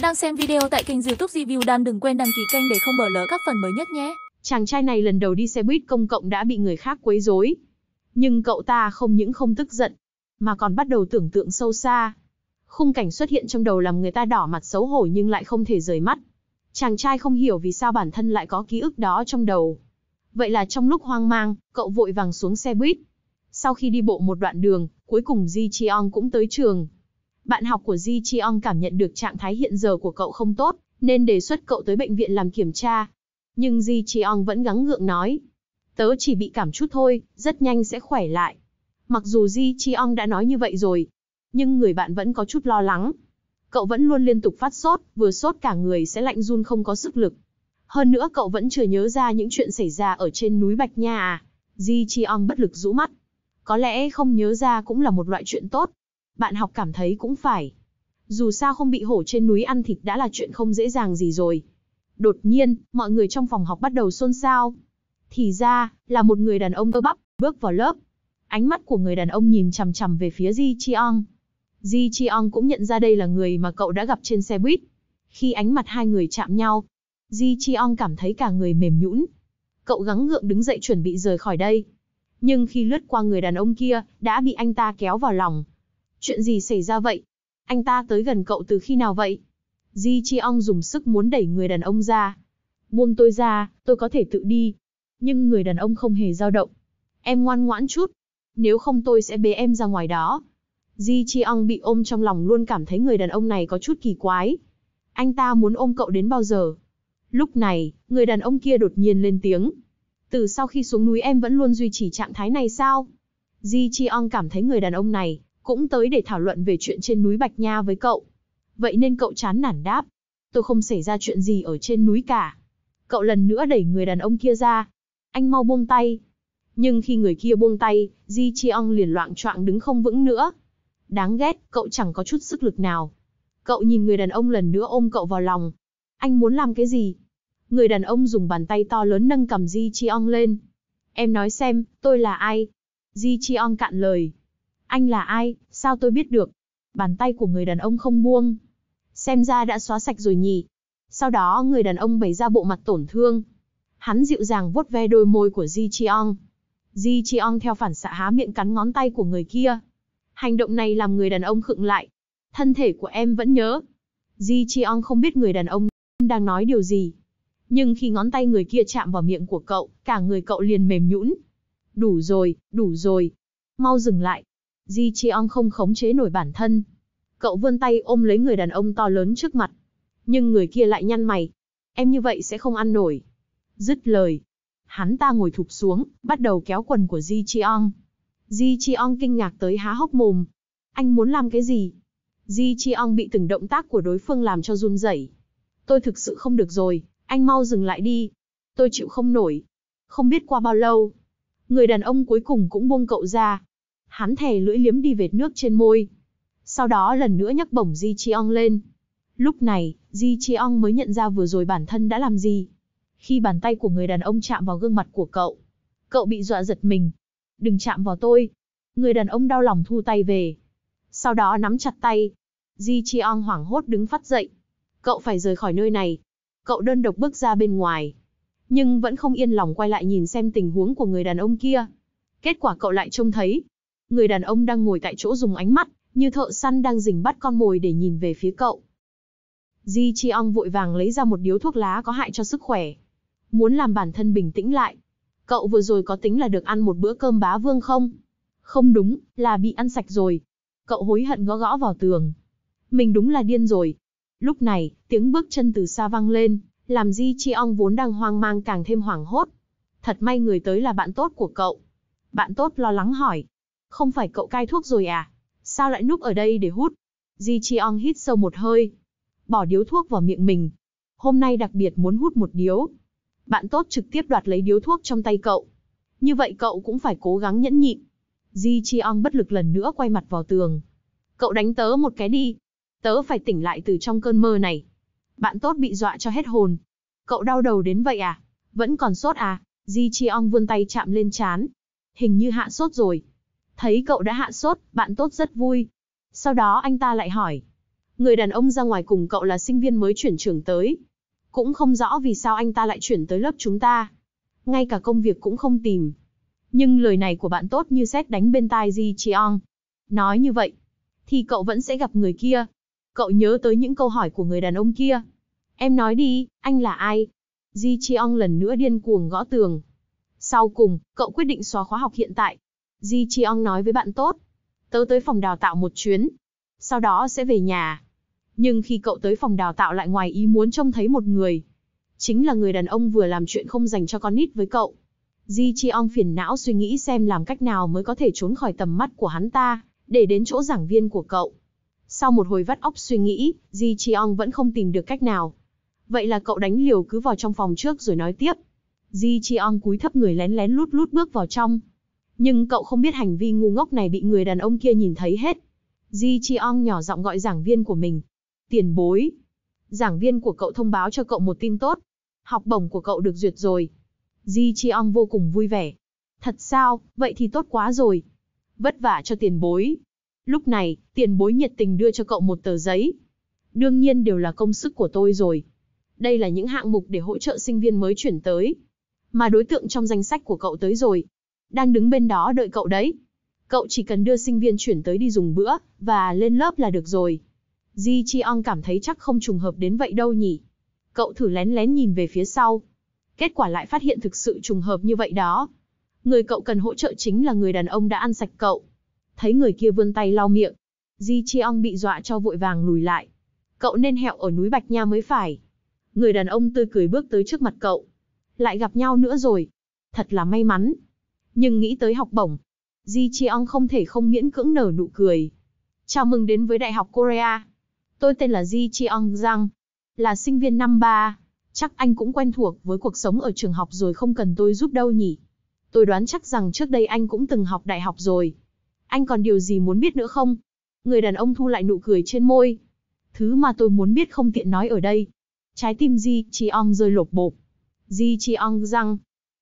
bạn đang xem video tại kênh youtube Review Dan đừng quên đăng ký kênh để không bỏ lỡ các phần mới nhất nhé. Chàng trai này lần đầu đi xe buýt công cộng đã bị người khác quấy rối. Nhưng cậu ta không những không tức giận, mà còn bắt đầu tưởng tượng sâu xa. Khung cảnh xuất hiện trong đầu làm người ta đỏ mặt xấu hổ nhưng lại không thể rời mắt. Chàng trai không hiểu vì sao bản thân lại có ký ức đó trong đầu. Vậy là trong lúc hoang mang, cậu vội vàng xuống xe buýt. Sau khi đi bộ một đoạn đường, cuối cùng Ji Cheong cũng tới trường, bạn học của Ji Chiong cảm nhận được trạng thái hiện giờ của cậu không tốt, nên đề xuất cậu tới bệnh viện làm kiểm tra. Nhưng Ji Chiong vẫn gắng gượng nói, tớ chỉ bị cảm chút thôi, rất nhanh sẽ khỏe lại. Mặc dù Ji Chiong đã nói như vậy rồi, nhưng người bạn vẫn có chút lo lắng. Cậu vẫn luôn liên tục phát sốt, vừa sốt cả người sẽ lạnh run không có sức lực. Hơn nữa cậu vẫn chưa nhớ ra những chuyện xảy ra ở trên núi Bạch Nha à. Ji Chiong bất lực rũ mắt. Có lẽ không nhớ ra cũng là một loại chuyện tốt, bạn học cảm thấy cũng phải. Dù sao không bị hổ trên núi ăn thịt đã là chuyện không dễ dàng gì rồi. Đột nhiên, mọi người trong phòng học bắt đầu xôn xao. Thì ra, là một người đàn ông cơ bắp, bước vào lớp. Ánh mắt của người đàn ông nhìn chằm chằm về phía Ji Cheong. Ji Cheong cũng nhận ra đây là người mà cậu đã gặp trên xe buýt. Khi ánh mặt hai người chạm nhau, Ji Cheong cảm thấy cả người mềm nhũn. Cậu gắng gượng đứng dậy chuẩn bị rời khỏi đây. Nhưng khi lướt qua người đàn ông kia, đã bị anh ta kéo vào lòng, Chuyện gì xảy ra vậy? Anh ta tới gần cậu từ khi nào vậy? Di Chi Ong dùng sức muốn đẩy người đàn ông ra. Buông tôi ra, tôi có thể tự đi. Nhưng người đàn ông không hề dao động. Em ngoan ngoãn chút. Nếu không tôi sẽ bế em ra ngoài đó. Di Chi Ong bị ôm trong lòng luôn cảm thấy người đàn ông này có chút kỳ quái. Anh ta muốn ôm cậu đến bao giờ? Lúc này, người đàn ông kia đột nhiên lên tiếng. Từ sau khi xuống núi em vẫn luôn duy trì trạng thái này sao? Di Chi Ong cảm thấy người đàn ông này cũng tới để thảo luận về chuyện trên núi Bạch Nha với cậu. Vậy nên cậu chán nản đáp, tôi không xảy ra chuyện gì ở trên núi cả. Cậu lần nữa đẩy người đàn ông kia ra, anh mau buông tay. Nhưng khi người kia buông tay, Ji Cheong liền loạn choạng đứng không vững nữa. Đáng ghét, cậu chẳng có chút sức lực nào. Cậu nhìn người đàn ông lần nữa ôm cậu vào lòng. Anh muốn làm cái gì? Người đàn ông dùng bàn tay to lớn nâng cầm Ji Cheong lên. Em nói xem, tôi là ai? Ji Cheong cạn lời. Anh là ai, sao tôi biết được? Bàn tay của người đàn ông không buông. Xem ra đã xóa sạch rồi nhỉ. Sau đó người đàn ông bày ra bộ mặt tổn thương. Hắn dịu dàng vuốt ve đôi môi của Ji Cheong. Ji Cheong theo phản xạ há miệng cắn ngón tay của người kia. Hành động này làm người đàn ông khựng lại. Thân thể của em vẫn nhớ. Ji Cheong không biết người đàn ông đang nói điều gì. Nhưng khi ngón tay người kia chạm vào miệng của cậu, cả người cậu liền mềm nhũn. Đủ rồi, đủ rồi. Mau dừng lại. Ji Cheong không khống chế nổi bản thân. Cậu vươn tay ôm lấy người đàn ông to lớn trước mặt. Nhưng người kia lại nhăn mày. Em như vậy sẽ không ăn nổi. Dứt lời. Hắn ta ngồi thụp xuống, bắt đầu kéo quần của Ji Cheong. Ji Cheong kinh ngạc tới há hốc mồm. Anh muốn làm cái gì? Ji Cheong bị từng động tác của đối phương làm cho run rẩy. Tôi thực sự không được rồi, anh mau dừng lại đi. Tôi chịu không nổi. Không biết qua bao lâu, người đàn ông cuối cùng cũng buông cậu ra hắn thè lưỡi liếm đi vệt nước trên môi. Sau đó lần nữa nhấc bổng Di Chi Chiong lên. Lúc này, Di Chi Chiong mới nhận ra vừa rồi bản thân đã làm gì. Khi bàn tay của người đàn ông chạm vào gương mặt của cậu, cậu bị dọa giật mình. Đừng chạm vào tôi. Người đàn ông đau lòng thu tay về. Sau đó nắm chặt tay. Di Chi Chiong hoảng hốt đứng phát dậy. Cậu phải rời khỏi nơi này. Cậu đơn độc bước ra bên ngoài. Nhưng vẫn không yên lòng quay lại nhìn xem tình huống của người đàn ông kia. Kết quả cậu lại trông thấy, Người đàn ông đang ngồi tại chỗ dùng ánh mắt, như thợ săn đang rình bắt con mồi để nhìn về phía cậu. Ji Chi Ong vội vàng lấy ra một điếu thuốc lá có hại cho sức khỏe. Muốn làm bản thân bình tĩnh lại. Cậu vừa rồi có tính là được ăn một bữa cơm bá vương không? Không đúng, là bị ăn sạch rồi. Cậu hối hận gõ gõ vào tường. Mình đúng là điên rồi. Lúc này, tiếng bước chân từ xa vang lên, làm Ji Chi Ong vốn đang hoang mang càng thêm hoảng hốt. Thật may người tới là bạn tốt của cậu. Bạn tốt lo lắng hỏi, không phải cậu cai thuốc rồi à? Sao lại núp ở đây để hút? Ji Chiong hít sâu một hơi. Bỏ điếu thuốc vào miệng mình. Hôm nay đặc biệt muốn hút một điếu. Bạn tốt trực tiếp đoạt lấy điếu thuốc trong tay cậu. Như vậy cậu cũng phải cố gắng nhẫn nhịn. Ji Chiong bất lực lần nữa quay mặt vào tường. Cậu đánh tớ một cái đi. Tớ phải tỉnh lại từ trong cơn mơ này. Bạn tốt bị dọa cho hết hồn. Cậu đau đầu đến vậy à? Vẫn còn sốt à? Ji Chiong vươn tay chạm lên chán. Hình như hạ sốt rồi. Thấy cậu đã hạ sốt, bạn tốt rất vui. Sau đó anh ta lại hỏi. Người đàn ông ra ngoài cùng cậu là sinh viên mới chuyển trường tới. Cũng không rõ vì sao anh ta lại chuyển tới lớp chúng ta. Ngay cả công việc cũng không tìm. Nhưng lời này của bạn tốt như xét đánh bên tai Ji Cheong. Nói như vậy, thì cậu vẫn sẽ gặp người kia. Cậu nhớ tới những câu hỏi của người đàn ông kia. Em nói đi, anh là ai? Ji Cheong lần nữa điên cuồng gõ tường. Sau cùng, cậu quyết định xóa khóa học hiện tại, Ji Chiong nói với bạn tốt. Tớ tới phòng đào tạo một chuyến, sau đó sẽ về nhà. Nhưng khi cậu tới phòng đào tạo lại ngoài ý muốn trông thấy một người. Chính là người đàn ông vừa làm chuyện không dành cho con nít với cậu. Ji Chiong phiền não suy nghĩ xem làm cách nào mới có thể trốn khỏi tầm mắt của hắn ta, để đến chỗ giảng viên của cậu. Sau một hồi vắt óc suy nghĩ, Ji Chiong vẫn không tìm được cách nào. Vậy là cậu đánh liều cứ vào trong phòng trước rồi nói tiếp. Ji Chiong cúi thấp người lén lén lút lút bước vào trong, nhưng cậu không biết hành vi ngu ngốc này bị người đàn ông kia nhìn thấy hết. Ji Chiong nhỏ giọng gọi giảng viên của mình. Tiền bối. Giảng viên của cậu thông báo cho cậu một tin tốt. Học bổng của cậu được duyệt rồi. Ji Chiong vô cùng vui vẻ. Thật sao, vậy thì tốt quá rồi. Vất vả cho tiền bối. Lúc này, tiền bối nhiệt tình đưa cho cậu một tờ giấy. Đương nhiên đều là công sức của tôi rồi. Đây là những hạng mục để hỗ trợ sinh viên mới chuyển tới. Mà đối tượng trong danh sách của cậu tới rồi, đang đứng bên đó đợi cậu đấy. Cậu chỉ cần đưa sinh viên chuyển tới đi dùng bữa, và lên lớp là được rồi. Ji Chiong cảm thấy chắc không trùng hợp đến vậy đâu nhỉ. Cậu thử lén lén nhìn về phía sau. Kết quả lại phát hiện thực sự trùng hợp như vậy đó. Người cậu cần hỗ trợ chính là người đàn ông đã ăn sạch cậu. Thấy người kia vươn tay lau miệng. Ji Chiong bị dọa cho vội vàng lùi lại. Cậu nên hẹo ở núi Bạch Nha mới phải. Người đàn ông tươi cười bước tới trước mặt cậu. Lại gặp nhau nữa rồi. Thật là may mắn, nhưng nghĩ tới học bổng, Ji Cheong không thể không miễn cưỡng nở nụ cười. Chào mừng đến với Đại học Korea. Tôi tên là Ji Cheong Jang, là sinh viên năm ba. Chắc anh cũng quen thuộc với cuộc sống ở trường học rồi không cần tôi giúp đâu nhỉ. Tôi đoán chắc rằng trước đây anh cũng từng học đại học rồi. Anh còn điều gì muốn biết nữa không? Người đàn ông thu lại nụ cười trên môi. Thứ mà tôi muốn biết không tiện nói ở đây. Trái tim Ji Cheong rơi lột bột. Ji Cheong Jang,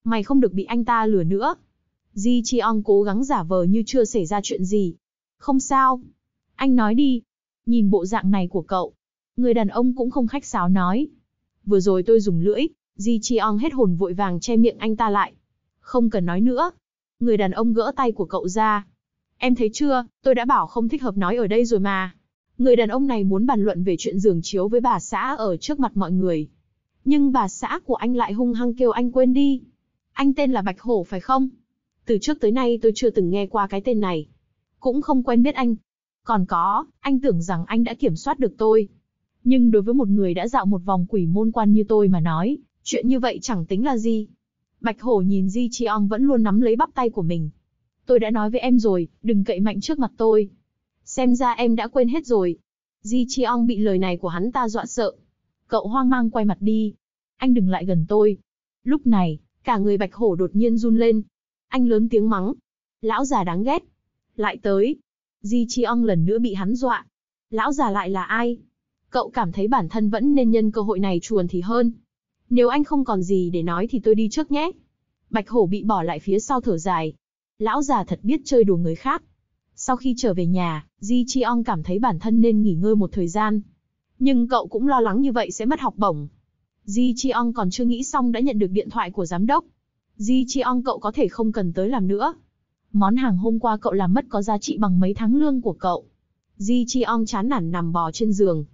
mày không được bị anh ta lừa nữa. Ji Chiong cố gắng giả vờ như chưa xảy ra chuyện gì. Không sao. Anh nói đi. Nhìn bộ dạng này của cậu. Người đàn ông cũng không khách sáo nói. Vừa rồi tôi dùng lưỡi. Ji Chiong hết hồn vội vàng che miệng anh ta lại. Không cần nói nữa. Người đàn ông gỡ tay của cậu ra. Em thấy chưa, tôi đã bảo không thích hợp nói ở đây rồi mà. Người đàn ông này muốn bàn luận về chuyện giường chiếu với bà xã ở trước mặt mọi người. Nhưng bà xã của anh lại hung hăng kêu anh quên đi. Anh tên là Bạch Hổ phải không? từ trước tới nay tôi chưa từng nghe qua cái tên này. Cũng không quen biết anh. Còn có, anh tưởng rằng anh đã kiểm soát được tôi. Nhưng đối với một người đã dạo một vòng quỷ môn quan như tôi mà nói, chuyện như vậy chẳng tính là gì. Bạch Hổ nhìn Di Chi Ong vẫn luôn nắm lấy bắp tay của mình. Tôi đã nói với em rồi, đừng cậy mạnh trước mặt tôi. Xem ra em đã quên hết rồi. Di Chi Ong bị lời này của hắn ta dọa sợ. Cậu hoang mang quay mặt đi. Anh đừng lại gần tôi. Lúc này, cả người Bạch Hổ đột nhiên run lên, anh lớn tiếng mắng. Lão già đáng ghét. Lại tới. Di Chi Ong lần nữa bị hắn dọa. Lão già lại là ai? Cậu cảm thấy bản thân vẫn nên nhân cơ hội này chuồn thì hơn. Nếu anh không còn gì để nói thì tôi đi trước nhé. Bạch hổ bị bỏ lại phía sau thở dài. Lão già thật biết chơi đùa người khác. Sau khi trở về nhà, Di Chi Ong cảm thấy bản thân nên nghỉ ngơi một thời gian. Nhưng cậu cũng lo lắng như vậy sẽ mất học bổng. Di Chi Ong còn chưa nghĩ xong đã nhận được điện thoại của giám đốc. Di Chi Chiong cậu có thể không cần tới làm nữa. Món hàng hôm qua cậu làm mất có giá trị bằng mấy tháng lương của cậu. Di Chi Chiong chán nản nằm bò trên giường.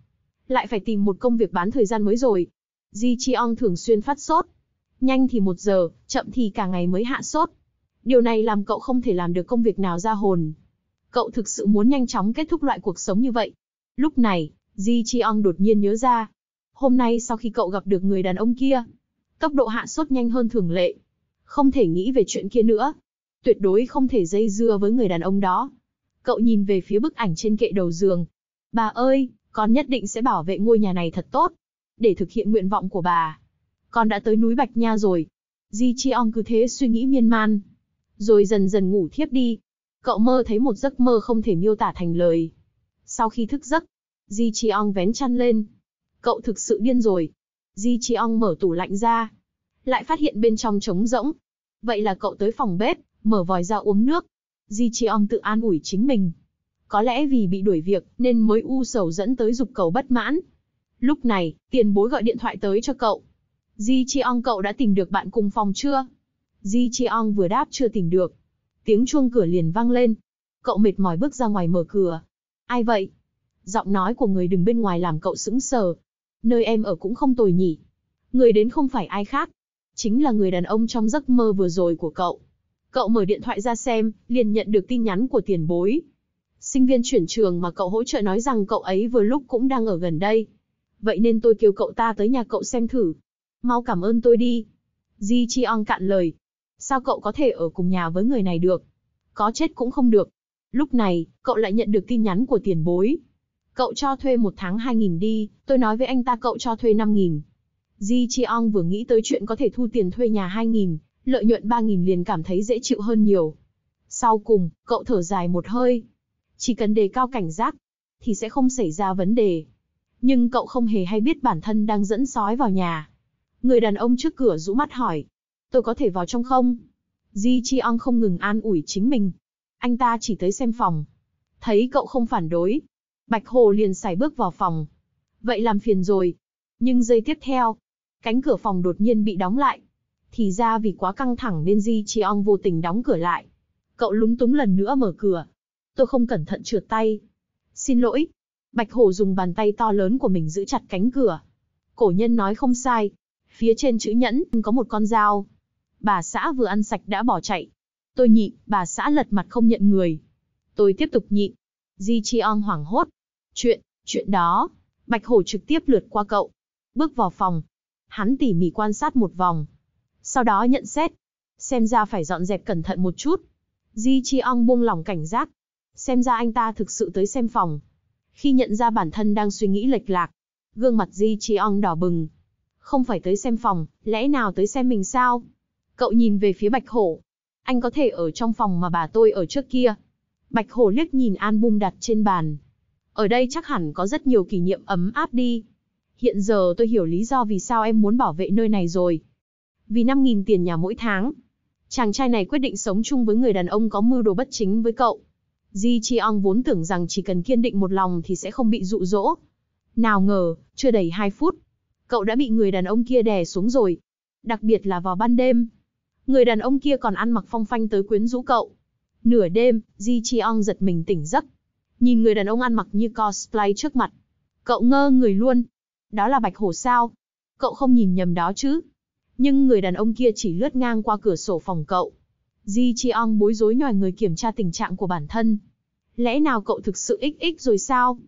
Lại phải tìm một công việc bán thời gian mới rồi. Di Chi Chiong thường xuyên phát sốt. Nhanh thì một giờ, chậm thì cả ngày mới hạ sốt. Điều này làm cậu không thể làm được công việc nào ra hồn. Cậu thực sự muốn nhanh chóng kết thúc loại cuộc sống như vậy. Lúc này, Di Chi Chiong đột nhiên nhớ ra. Hôm nay sau khi cậu gặp được người đàn ông kia, tốc độ hạ sốt nhanh hơn thường lệ. Không thể nghĩ về chuyện kia nữa. Tuyệt đối không thể dây dưa với người đàn ông đó. Cậu nhìn về phía bức ảnh trên kệ đầu giường. Bà ơi, con nhất định sẽ bảo vệ ngôi nhà này thật tốt. Để thực hiện nguyện vọng của bà. Con đã tới núi Bạch Nha rồi. Di Chi Ong cứ thế suy nghĩ miên man. Rồi dần dần ngủ thiếp đi. Cậu mơ thấy một giấc mơ không thể miêu tả thành lời. Sau khi thức giấc, Di Chi Ong vén chăn lên. Cậu thực sự điên rồi. Di Chi Ong mở tủ lạnh ra, lại phát hiện bên trong trống rỗng. Vậy là cậu tới phòng bếp, mở vòi ra uống nước. Di Chiong tự an ủi chính mình. Có lẽ vì bị đuổi việc nên mới u sầu dẫn tới dục cầu bất mãn. Lúc này, tiền bối gọi điện thoại tới cho cậu. Di Chiong cậu đã tìm được bạn cùng phòng chưa? Di Chiong vừa đáp chưa tìm được. Tiếng chuông cửa liền vang lên. Cậu mệt mỏi bước ra ngoài mở cửa. Ai vậy? Giọng nói của người đứng bên ngoài làm cậu sững sờ. Nơi em ở cũng không tồi nhỉ. Người đến không phải ai khác, chính là người đàn ông trong giấc mơ vừa rồi của cậu. Cậu mở điện thoại ra xem, liền nhận được tin nhắn của tiền bối. Sinh viên chuyển trường mà cậu hỗ trợ nói rằng cậu ấy vừa lúc cũng đang ở gần đây. Vậy nên tôi kêu cậu ta tới nhà cậu xem thử. Mau cảm ơn tôi đi. Ji Chiong cạn lời. Sao cậu có thể ở cùng nhà với người này được? Có chết cũng không được. Lúc này, cậu lại nhận được tin nhắn của tiền bối. Cậu cho thuê một tháng 2.000 đi, tôi nói với anh ta cậu cho thuê 5.000, Ji Chiong vừa nghĩ tới chuyện có thể thu tiền thuê nhà 2.000, lợi nhuận 3.000 liền cảm thấy dễ chịu hơn nhiều. Sau cùng, cậu thở dài một hơi. Chỉ cần đề cao cảnh giác, thì sẽ không xảy ra vấn đề. Nhưng cậu không hề hay biết bản thân đang dẫn sói vào nhà. Người đàn ông trước cửa rũ mắt hỏi, tôi có thể vào trong không? Ji Chiong không ngừng an ủi chính mình. Anh ta chỉ tới xem phòng. Thấy cậu không phản đối. Bạch Hồ liền xài bước vào phòng. Vậy làm phiền rồi. Nhưng giây tiếp theo, Cánh cửa phòng đột nhiên bị đóng lại. Thì ra vì quá căng thẳng nên Di Chi Ong vô tình đóng cửa lại. Cậu lúng túng lần nữa mở cửa. Tôi không cẩn thận trượt tay. Xin lỗi. Bạch Hổ dùng bàn tay to lớn của mình giữ chặt cánh cửa. Cổ nhân nói không sai. Phía trên chữ nhẫn có một con dao. Bà xã vừa ăn sạch đã bỏ chạy. Tôi nhịn, bà xã lật mặt không nhận người. Tôi tiếp tục nhịn. Di Chi Ong hoảng hốt. Chuyện, chuyện đó. Bạch Hổ trực tiếp lượt qua cậu. Bước vào phòng, hắn tỉ mỉ quan sát một vòng. Sau đó nhận xét, xem ra phải dọn dẹp cẩn thận một chút. Di Chi Ong buông lòng cảnh giác, xem ra anh ta thực sự tới xem phòng. Khi nhận ra bản thân đang suy nghĩ lệch lạc, gương mặt Di Chi Ong đỏ bừng. Không phải tới xem phòng, lẽ nào tới xem mình sao? Cậu nhìn về phía Bạch Hổ. Anh có thể ở trong phòng mà bà tôi ở trước kia. Bạch Hổ liếc nhìn album đặt trên bàn. Ở đây chắc hẳn có rất nhiều kỷ niệm ấm áp đi. Hiện giờ tôi hiểu lý do vì sao em muốn bảo vệ nơi này rồi. Vì 5.000 tiền nhà mỗi tháng. Chàng trai này quyết định sống chung với người đàn ông có mưu đồ bất chính với cậu. Ji Chiong vốn tưởng rằng chỉ cần kiên định một lòng thì sẽ không bị dụ dỗ. Nào ngờ, chưa đầy 2 phút, cậu đã bị người đàn ông kia đè xuống rồi. Đặc biệt là vào ban đêm. Người đàn ông kia còn ăn mặc phong phanh tới quyến rũ cậu. Nửa đêm, Ji Chiong giật mình tỉnh giấc. Nhìn người đàn ông ăn mặc như cosplay trước mặt. Cậu ngơ người luôn. Đó là bạch hổ sao? Cậu không nhìn nhầm đó chứ? Nhưng người đàn ông kia chỉ lướt ngang qua cửa sổ phòng cậu. Ji Chiong bối rối nhòi người kiểm tra tình trạng của bản thân. Lẽ nào cậu thực sự ích ích rồi sao?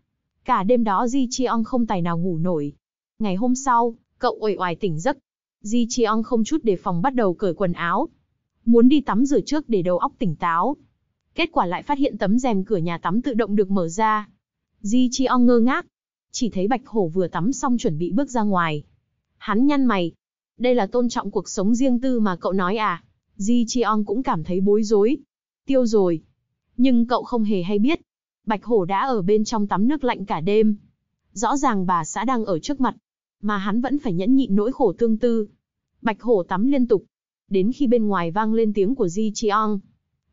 Cả đêm đó Ji Chiong không tài nào ngủ nổi. Ngày hôm sau, cậu uể oải tỉnh giấc. Ji Chiong không chút đề phòng bắt đầu cởi quần áo. Muốn đi tắm rửa trước để đầu óc tỉnh táo. Kết quả lại phát hiện tấm rèm cửa nhà tắm tự động được mở ra. Ji Chiong ngơ ngác, chỉ thấy bạch hổ vừa tắm xong chuẩn bị bước ra ngoài. Hắn nhăn mày. Đây là tôn trọng cuộc sống riêng tư mà cậu nói à? Di Chiong cũng cảm thấy bối rối. Tiêu rồi. Nhưng cậu không hề hay biết. Bạch hổ đã ở bên trong tắm nước lạnh cả đêm. Rõ ràng bà xã đang ở trước mặt. Mà hắn vẫn phải nhẫn nhịn nỗi khổ tương tư. Bạch hổ tắm liên tục. Đến khi bên ngoài vang lên tiếng của Di Chiong.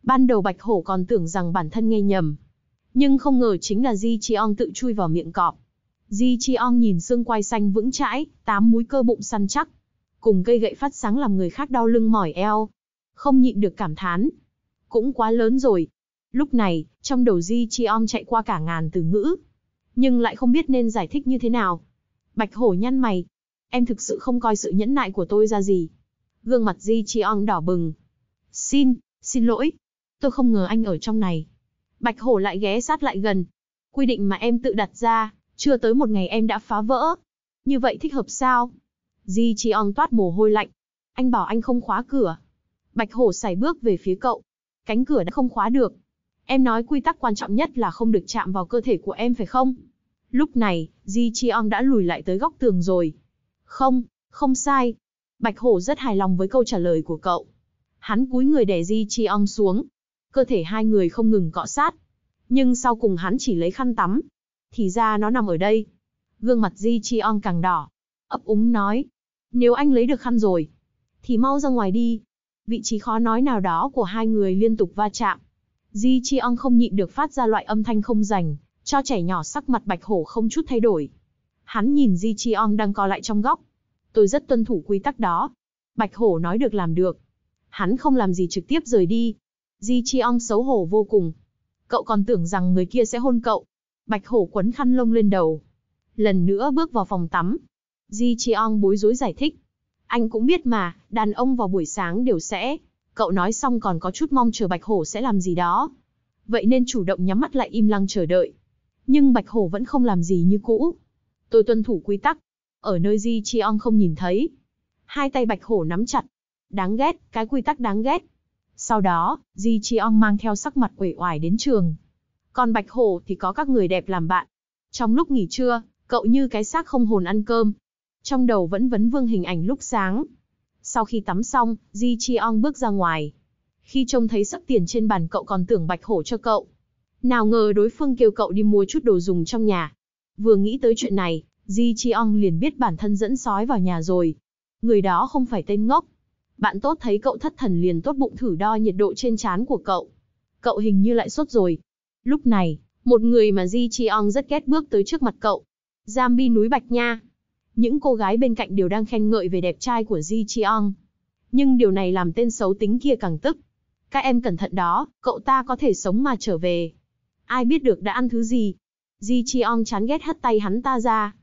Ban đầu bạch hổ còn tưởng rằng bản thân nghe nhầm. Nhưng không ngờ chính là Di Chiong tự chui vào miệng cọp. Di Chi Chiong nhìn xương quai xanh vững chãi, tám múi cơ bụng săn chắc. Cùng cây gậy phát sáng làm người khác đau lưng mỏi eo. Không nhịn được cảm thán. Cũng quá lớn rồi. Lúc này, trong đầu Di Chi Chiong chạy qua cả ngàn từ ngữ. Nhưng lại không biết nên giải thích như thế nào. Bạch hổ nhăn mày. Em thực sự không coi sự nhẫn nại của tôi ra gì. Gương mặt Di Chi Chiong đỏ bừng. Xin, xin lỗi. Tôi không ngờ anh ở trong này. Bạch hổ lại ghé sát lại gần. Quy định mà em tự đặt ra, chưa tới một ngày em đã phá vỡ. Như vậy thích hợp sao? Di Chi On toát mồ hôi lạnh. Anh bảo anh không khóa cửa. Bạch Hổ sải bước về phía cậu. Cánh cửa đã không khóa được. Em nói quy tắc quan trọng nhất là không được chạm vào cơ thể của em phải không? Lúc này, Di Chi On đã lùi lại tới góc tường rồi. Không, không sai. Bạch Hổ rất hài lòng với câu trả lời của cậu. Hắn cúi người đè Di Chi On xuống. Cơ thể hai người không ngừng cọ sát. Nhưng sau cùng hắn chỉ lấy khăn tắm, thì ra nó nằm ở đây. Gương mặt Di Chi On càng đỏ. Ấp úng nói. Nếu anh lấy được khăn rồi, thì mau ra ngoài đi. Vị trí khó nói nào đó của hai người liên tục va chạm. Di Chi On không nhịn được phát ra loại âm thanh không dành cho trẻ nhỏ sắc mặt bạch hổ không chút thay đổi. Hắn nhìn Di Chi On đang co lại trong góc. Tôi rất tuân thủ quy tắc đó. Bạch hổ nói được làm được. Hắn không làm gì trực tiếp rời đi. Di Chi On xấu hổ vô cùng. Cậu còn tưởng rằng người kia sẽ hôn cậu bạch hổ quấn khăn lông lên đầu. Lần nữa bước vào phòng tắm. Di Chiong bối rối giải thích. Anh cũng biết mà, đàn ông vào buổi sáng đều sẽ. Cậu nói xong còn có chút mong chờ bạch hổ sẽ làm gì đó. Vậy nên chủ động nhắm mắt lại im lặng chờ đợi. Nhưng bạch hổ vẫn không làm gì như cũ. Tôi tuân thủ quy tắc. Ở nơi Di Chiong không nhìn thấy. Hai tay bạch hổ nắm chặt. Đáng ghét, cái quy tắc đáng ghét. Sau đó, Di Chiong mang theo sắc mặt uể oải đến trường. Còn bạch hổ thì có các người đẹp làm bạn. Trong lúc nghỉ trưa, cậu như cái xác không hồn ăn cơm. Trong đầu vẫn vấn vương hình ảnh lúc sáng. Sau khi tắm xong, Ji Chiong bước ra ngoài. Khi trông thấy sắp tiền trên bàn cậu còn tưởng bạch hổ cho cậu. Nào ngờ đối phương kêu cậu đi mua chút đồ dùng trong nhà. Vừa nghĩ tới chuyện này, Ji Chiong liền biết bản thân dẫn sói vào nhà rồi. Người đó không phải tên ngốc. Bạn tốt thấy cậu thất thần liền tốt bụng thử đo nhiệt độ trên trán của cậu. Cậu hình như lại sốt rồi, Lúc này, một người mà Ji Cheong rất ghét bước tới trước mặt cậu. Giam núi Bạch Nha. Những cô gái bên cạnh đều đang khen ngợi về đẹp trai của Ji Cheong. Nhưng điều này làm tên xấu tính kia càng tức. Các em cẩn thận đó, cậu ta có thể sống mà trở về. Ai biết được đã ăn thứ gì. Ji Cheong chán ghét hất tay hắn ta ra.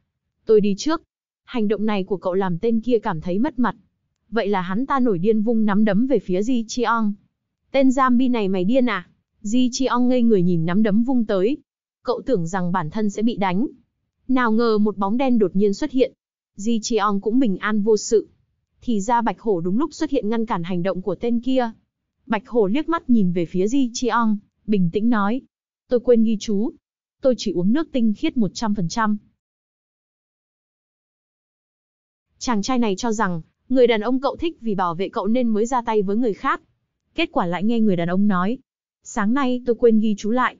Tôi đi trước. Hành động này của cậu làm tên kia cảm thấy mất mặt. Vậy là hắn ta nổi điên vung nắm đấm về phía Ji Cheong. Tên Zambi này mày điên à? Ji Chiong ngây người nhìn nắm đấm vung tới. Cậu tưởng rằng bản thân sẽ bị đánh. Nào ngờ một bóng đen đột nhiên xuất hiện. Ji Chiong cũng bình an vô sự. Thì ra Bạch Hổ đúng lúc xuất hiện ngăn cản hành động của tên kia. Bạch Hổ liếc mắt nhìn về phía Ji Chiong, bình tĩnh nói. Tôi quên ghi chú. Tôi chỉ uống nước tinh khiết 100%. Chàng trai này cho rằng, người đàn ông cậu thích vì bảo vệ cậu nên mới ra tay với người khác. Kết quả lại nghe người đàn ông nói, sáng nay tôi quên ghi chú lại.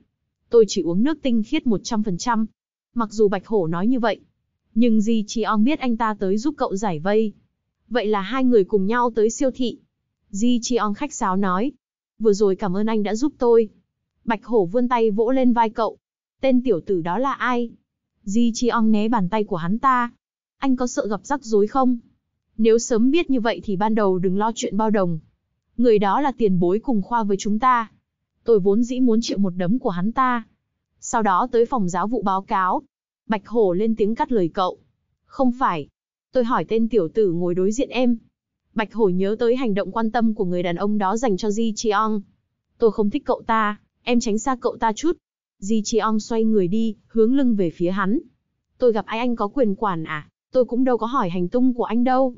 Tôi chỉ uống nước tinh khiết 100%. Mặc dù Bạch Hổ nói như vậy, nhưng Di Chi Ong biết anh ta tới giúp cậu giải vây. Vậy là hai người cùng nhau tới siêu thị. Di Chi Ong khách sáo nói, vừa rồi cảm ơn anh đã giúp tôi. Bạch Hổ vươn tay vỗ lên vai cậu. Tên tiểu tử đó là ai? Di Chi Ong né bàn tay của hắn ta. Anh có sợ gặp rắc rối không? Nếu sớm biết như vậy thì ban đầu đừng lo chuyện bao đồng. Người đó là tiền bối cùng khoa với chúng ta. Tôi vốn dĩ muốn chịu một đấm của hắn ta. Sau đó tới phòng giáo vụ báo cáo. Bạch Hổ lên tiếng cắt lời cậu. Không phải. Tôi hỏi tên tiểu tử ngồi đối diện em. Bạch Hổ nhớ tới hành động quan tâm của người đàn ông đó dành cho Ji Chiong. Tôi không thích cậu ta, em tránh xa cậu ta chút. Ji Chiong xoay người đi, hướng lưng về phía hắn. Tôi gặp ai anh có quyền quản à, tôi cũng đâu có hỏi hành tung của anh đâu.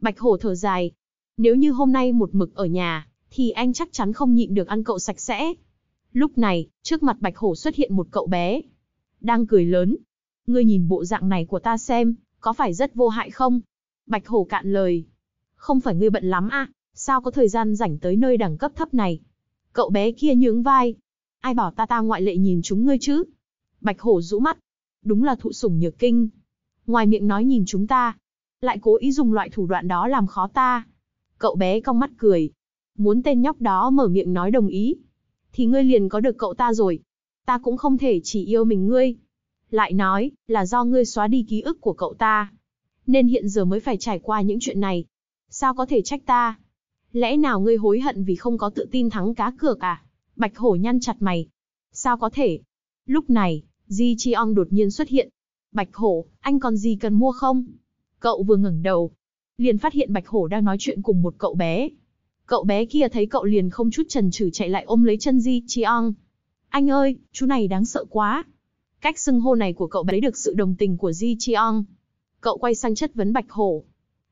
Bạch Hổ thở dài. Nếu như hôm nay một mực ở nhà, thì anh chắc chắn không nhịn được ăn cậu sạch sẽ. Lúc này, trước mặt bạch hổ xuất hiện một cậu bé. Đang cười lớn. Ngươi nhìn bộ dạng này của ta xem, có phải rất vô hại không? Bạch hổ cạn lời. Không phải ngươi bận lắm à, sao có thời gian rảnh tới nơi đẳng cấp thấp này? Cậu bé kia nhướng vai. Ai bảo ta ta ngoại lệ nhìn chúng ngươi chứ? Bạch hổ rũ mắt. Đúng là thụ sủng nhược kinh. Ngoài miệng nói nhìn chúng ta. Lại cố ý dùng loại thủ đoạn đó làm khó ta. Cậu bé cong mắt cười, muốn tên nhóc đó mở miệng nói đồng ý, thì ngươi liền có được cậu ta rồi. Ta cũng không thể chỉ yêu mình ngươi. Lại nói, là do ngươi xóa đi ký ức của cậu ta. Nên hiện giờ mới phải trải qua những chuyện này. Sao có thể trách ta? Lẽ nào ngươi hối hận vì không có tự tin thắng cá cược à? Bạch hổ nhăn chặt mày. Sao có thể? Lúc này, Di Chi Ong đột nhiên xuất hiện. Bạch hổ, anh còn gì cần mua không? Cậu vừa ngẩng đầu. Liền phát hiện bạch hổ đang nói chuyện cùng một cậu bé, Cậu bé kia thấy cậu liền không chút chần chừ chạy lại ôm lấy chân Di Chiong. Anh ơi, chú này đáng sợ quá. Cách xưng hô này của cậu bé được sự đồng tình của Di Chiong. Cậu quay sang chất vấn Bạch Hổ.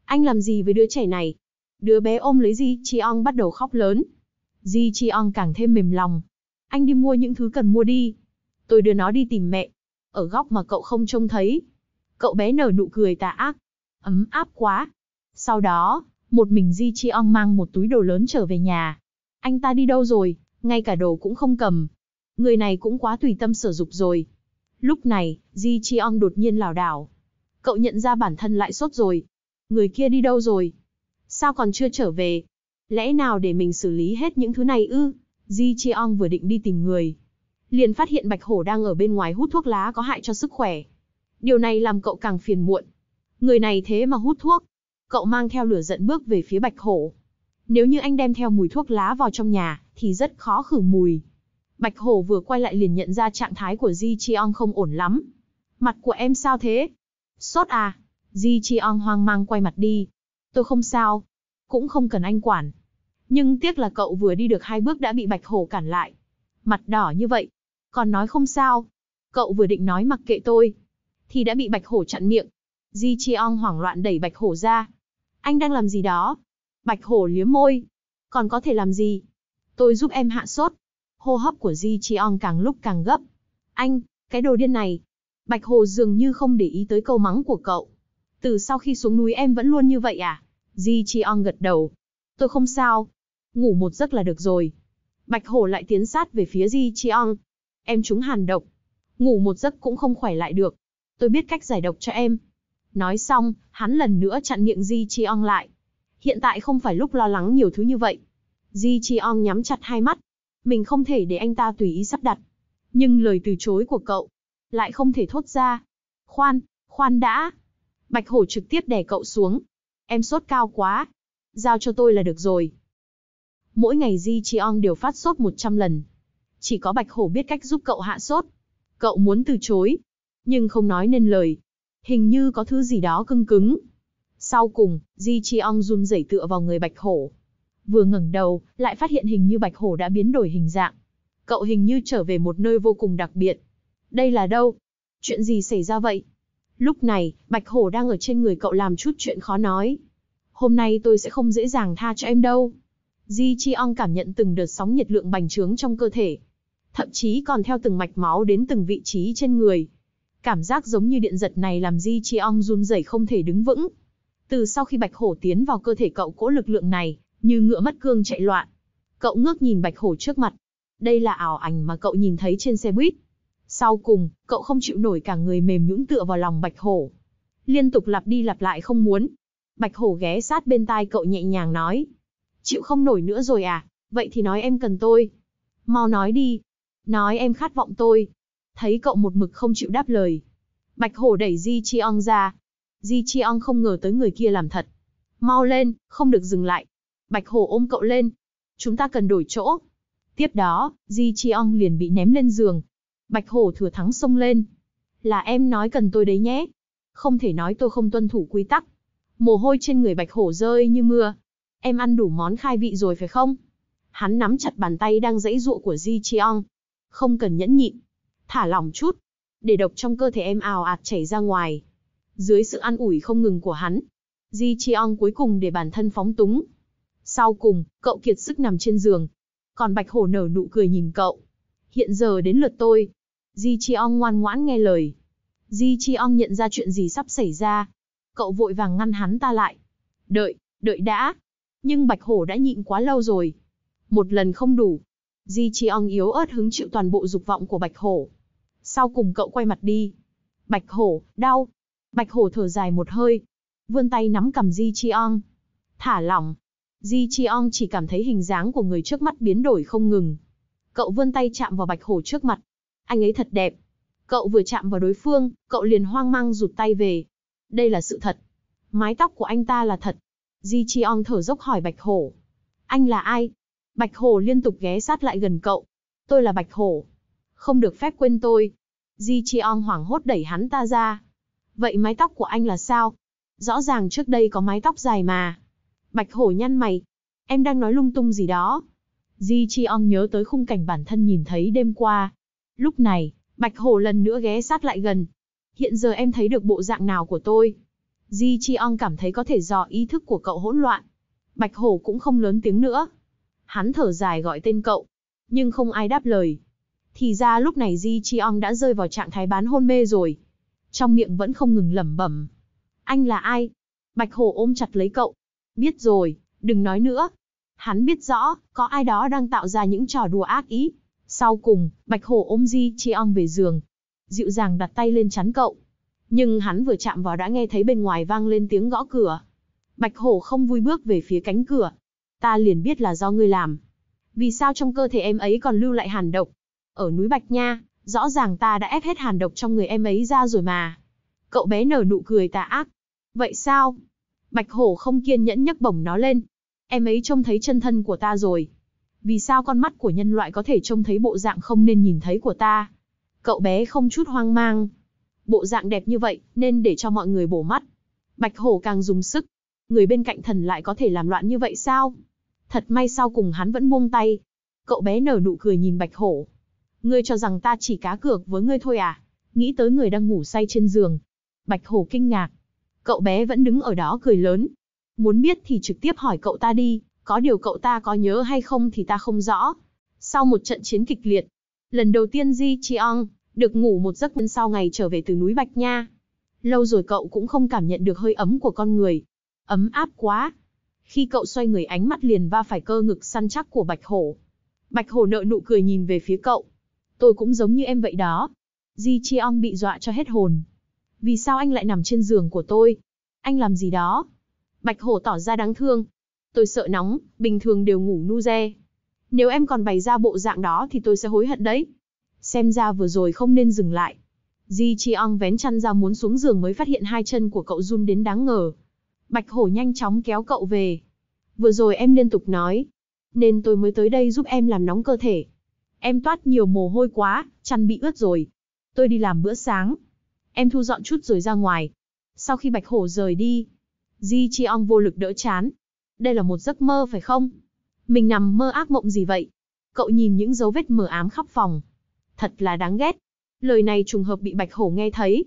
Anh làm gì với đứa trẻ này? Đứa bé ôm lấy Di Chiong bắt đầu khóc lớn. Di Chiong càng thêm mềm lòng. Anh đi mua những thứ cần mua đi. Tôi đưa nó đi tìm mẹ. Ở góc mà cậu không trông thấy. Cậu bé nở nụ cười tà ác. Ấm áp quá. Sau đó, một mình Di Chi Ong mang một túi đồ lớn trở về nhà. Anh ta đi đâu rồi, ngay cả đồ cũng không cầm. Người này cũng quá tùy tâm sở dục rồi. Lúc này, Di Chi Ong đột nhiên lảo đảo. Cậu nhận ra bản thân lại sốt rồi. Người kia đi đâu rồi? Sao còn chưa trở về? Lẽ nào để mình xử lý hết những thứ này ư? Di Chi Ong vừa định đi tìm người. Liền phát hiện bạch hổ đang ở bên ngoài hút thuốc lá có hại cho sức khỏe. Điều này làm cậu càng phiền muộn. Người này thế mà hút thuốc, Cậu mang theo lửa giận bước về phía bạch hổ. Nếu như anh đem theo mùi thuốc lá vào trong nhà, thì rất khó khử mùi. Bạch hổ vừa quay lại liền nhận ra trạng thái của ji Cheong không ổn lắm. Mặt của em sao thế? Sốt à? ji Cheong hoang mang quay mặt đi. Tôi không sao. Cũng không cần anh quản. Nhưng tiếc là cậu vừa đi được hai bước đã bị bạch hổ cản lại. Mặt đỏ như vậy. Còn nói không sao. Cậu vừa định nói mặc kệ tôi. Thì đã bị bạch hổ chặn miệng. ji Cheong hoảng loạn đẩy bạch hổ ra, anh đang làm gì đó? Bạch hổ liếm môi. Còn có thể làm gì? Tôi giúp em hạ sốt. Hô hấp của Di Chiong càng lúc càng gấp. Anh, cái đồ điên này. Bạch hồ dường như không để ý tới câu mắng của cậu. Từ sau khi xuống núi em vẫn luôn như vậy à? Di Chiong gật đầu. Tôi không sao. Ngủ một giấc là được rồi. Bạch hổ lại tiến sát về phía Di Chiong. Em trúng hàn độc. Ngủ một giấc cũng không khỏe lại được. Tôi biết cách giải độc cho em. Nói xong, hắn lần nữa chặn miệng Di Chiong lại. Hiện tại không phải lúc lo lắng nhiều thứ như vậy. Di Chiong nhắm chặt hai mắt. Mình không thể để anh ta tùy ý sắp đặt. Nhưng lời từ chối của cậu lại không thể thốt ra. Khoan, khoan đã. Bạch Hổ trực tiếp đè cậu xuống. Em sốt cao quá. Giao cho tôi là được rồi. Mỗi ngày Di Chiong đều phát sốt 100 lần. Chỉ có Bạch Hổ biết cách giúp cậu hạ sốt. Cậu muốn từ chối, nhưng không nói nên lời, hình như có thứ gì đó cứng cứng. Sau cùng, Di Chi Ong run rẩy tựa vào người bạch hổ. Vừa ngẩng đầu, lại phát hiện hình như bạch hổ đã biến đổi hình dạng. Cậu hình như trở về một nơi vô cùng đặc biệt. Đây là đâu? Chuyện gì xảy ra vậy? Lúc này, bạch hổ đang ở trên người cậu làm chút chuyện khó nói. Hôm nay tôi sẽ không dễ dàng tha cho em đâu. Di Chi Ong cảm nhận từng đợt sóng nhiệt lượng bành trướng trong cơ thể. Thậm chí còn theo từng mạch máu đến từng vị trí trên người. Cảm giác giống như điện giật này làm Di chi Cheong run rẩy không thể đứng vững. Từ sau khi Bạch Hổ tiến vào cơ thể cậu cỗ lực lượng này, như ngựa mất cương chạy loạn. Cậu ngước nhìn Bạch Hổ trước mặt. Đây là ảo ảnh mà cậu nhìn thấy trên xe buýt. Sau cùng, cậu không chịu nổi cả người mềm nhũn tựa vào lòng Bạch Hổ. Liên tục lặp đi lặp lại không muốn. Bạch Hổ ghé sát bên tai cậu nhẹ nhàng nói. Chịu không nổi nữa rồi à, vậy thì nói em cần tôi. Mau nói đi. Nói em khát vọng tôi, thấy cậu một mực không chịu đáp lời. Bạch Hổ đẩy Di Chiong ra. Di Chiong không ngờ tới người kia làm thật. Mau lên, không được dừng lại. Bạch Hổ ôm cậu lên. Chúng ta cần đổi chỗ. Tiếp đó, Di Chiong liền bị ném lên giường. Bạch Hổ thừa thắng xông lên. Là em nói cần tôi đấy nhé. Không thể nói tôi không tuân thủ quy tắc. Mồ hôi trên người Bạch Hổ rơi như mưa. Em ăn đủ món khai vị rồi phải không? Hắn nắm chặt bàn tay đang dãy dụa của Di Chiong. Không cần nhẫn nhịn, thả lỏng chút, để độc trong cơ thể em ào ạt chảy ra ngoài. Dưới sự an ủi không ngừng của hắn, Ji Cheong cuối cùng để bản thân phóng túng. Sau cùng, cậu kiệt sức nằm trên giường. Còn Bạch Hổ nở nụ cười nhìn cậu. Hiện giờ đến lượt tôi. Ji Cheong ngoan ngoãn nghe lời. Ji Cheong nhận ra chuyện gì sắp xảy ra. Cậu vội vàng ngăn hắn ta lại. Đợi, đợi đã. Nhưng Bạch Hổ đã nhịn quá lâu rồi. Một lần không đủ. Ji Cheong yếu ớt hứng chịu toàn bộ dục vọng của Bạch Hổ sau cùng cậu quay mặt đi. Bạch hổ, đau. Bạch hổ thở dài một hơi. Vươn tay nắm cầm Di chi ong. Thả lỏng. Di chi ong chỉ cảm thấy hình dáng của người trước mắt biến đổi không ngừng. Cậu vươn tay chạm vào bạch hổ trước mặt. Anh ấy thật đẹp. Cậu vừa chạm vào đối phương, cậu liền hoang mang rụt tay về. Đây là sự thật. Mái tóc của anh ta là thật. Di chi ong thở dốc hỏi bạch hổ. Anh là ai? Bạch hổ liên tục ghé sát lại gần cậu. Tôi là bạch hổ. Không được phép quên tôi. Ji Cheong hoảng hốt đẩy hắn ta ra. Vậy mái tóc của anh là sao? Rõ ràng trước đây có mái tóc dài mà. Bạch hổ nhăn mày. Em đang nói lung tung gì đó. Ji Cheong nhớ tới khung cảnh bản thân nhìn thấy đêm qua. Lúc này, bạch hổ lần nữa ghé sát lại gần. Hiện giờ em thấy được bộ dạng nào của tôi? Ji Cheong cảm thấy có thể dò ý thức của cậu hỗn loạn. Bạch hổ cũng không lớn tiếng nữa. Hắn thở dài gọi tên cậu. Nhưng không ai đáp lời. Thì ra lúc này Di Chiong đã rơi vào trạng thái bán hôn mê rồi. Trong miệng vẫn không ngừng lẩm bẩm. Anh là ai? Bạch Hổ ôm chặt lấy cậu. Biết rồi, đừng nói nữa. Hắn biết rõ, có ai đó đang tạo ra những trò đùa ác ý. Sau cùng, Bạch Hổ ôm Di Chiong về giường. Dịu dàng đặt tay lên chắn cậu. Nhưng hắn vừa chạm vào đã nghe thấy bên ngoài vang lên tiếng gõ cửa. Bạch Hổ không vui bước về phía cánh cửa. Ta liền biết là do ngươi làm. Vì sao trong cơ thể em ấy còn lưu lại hàn độc? ở núi Bạch Nha, rõ ràng ta đã ép hết hàn độc trong người em ấy ra rồi mà. Cậu bé nở nụ cười tà ác. Vậy sao? Bạch hổ không kiên nhẫn nhấc bổng nó lên. Em ấy trông thấy chân thân của ta rồi. Vì sao con mắt của nhân loại có thể trông thấy bộ dạng không nên nhìn thấy của ta? Cậu bé không chút hoang mang. Bộ dạng đẹp như vậy, nên để cho mọi người bổ mắt. Bạch hổ càng dùng sức. Người bên cạnh thần lại có thể làm loạn như vậy sao? Thật may sau cùng hắn vẫn buông tay. Cậu bé nở nụ cười nhìn bạch hổ ngươi cho rằng ta chỉ cá cược với ngươi thôi à? Nghĩ tới người đang ngủ say trên giường. Bạch hổ kinh ngạc. Cậu bé vẫn đứng ở đó cười lớn. Muốn biết thì trực tiếp hỏi cậu ta đi, có điều cậu ta có nhớ hay không thì ta không rõ. Sau một trận chiến kịch liệt, lần đầu tiên Di Chiong được ngủ một giấc bên sau ngày trở về từ núi Bạch Nha. Lâu rồi cậu cũng không cảm nhận được hơi ấm của con người. Ấm áp quá. Khi cậu xoay người ánh mắt liền va phải cơ ngực săn chắc của Bạch Hổ. Bạch Hổ nợ nụ cười nhìn về phía cậu, Tôi cũng giống như em vậy đó. Di Chi Ong bị dọa cho hết hồn. Vì sao anh lại nằm trên giường của tôi? Anh làm gì đó? Bạch Hổ tỏ ra đáng thương. Tôi sợ nóng, bình thường đều ngủ nu re. Nếu em còn bày ra bộ dạng đó thì tôi sẽ hối hận đấy. Xem ra vừa rồi không nên dừng lại. Di Chi Ong vén chăn ra muốn xuống giường mới phát hiện hai chân của cậu run đến đáng ngờ. Bạch Hổ nhanh chóng kéo cậu về. Vừa rồi em liên tục nói. Nên tôi mới tới đây giúp em làm nóng cơ thể. Em toát nhiều mồ hôi quá, chăn bị ướt rồi. Tôi đi làm bữa sáng. Em thu dọn chút rồi ra ngoài. Sau khi Bạch Hổ rời đi, Di Chi Ong vô lực đỡ chán. Đây là một giấc mơ phải không? Mình nằm mơ ác mộng gì vậy? Cậu nhìn những dấu vết mờ ám khắp phòng. Thật là đáng ghét. Lời này trùng hợp bị Bạch Hổ nghe thấy.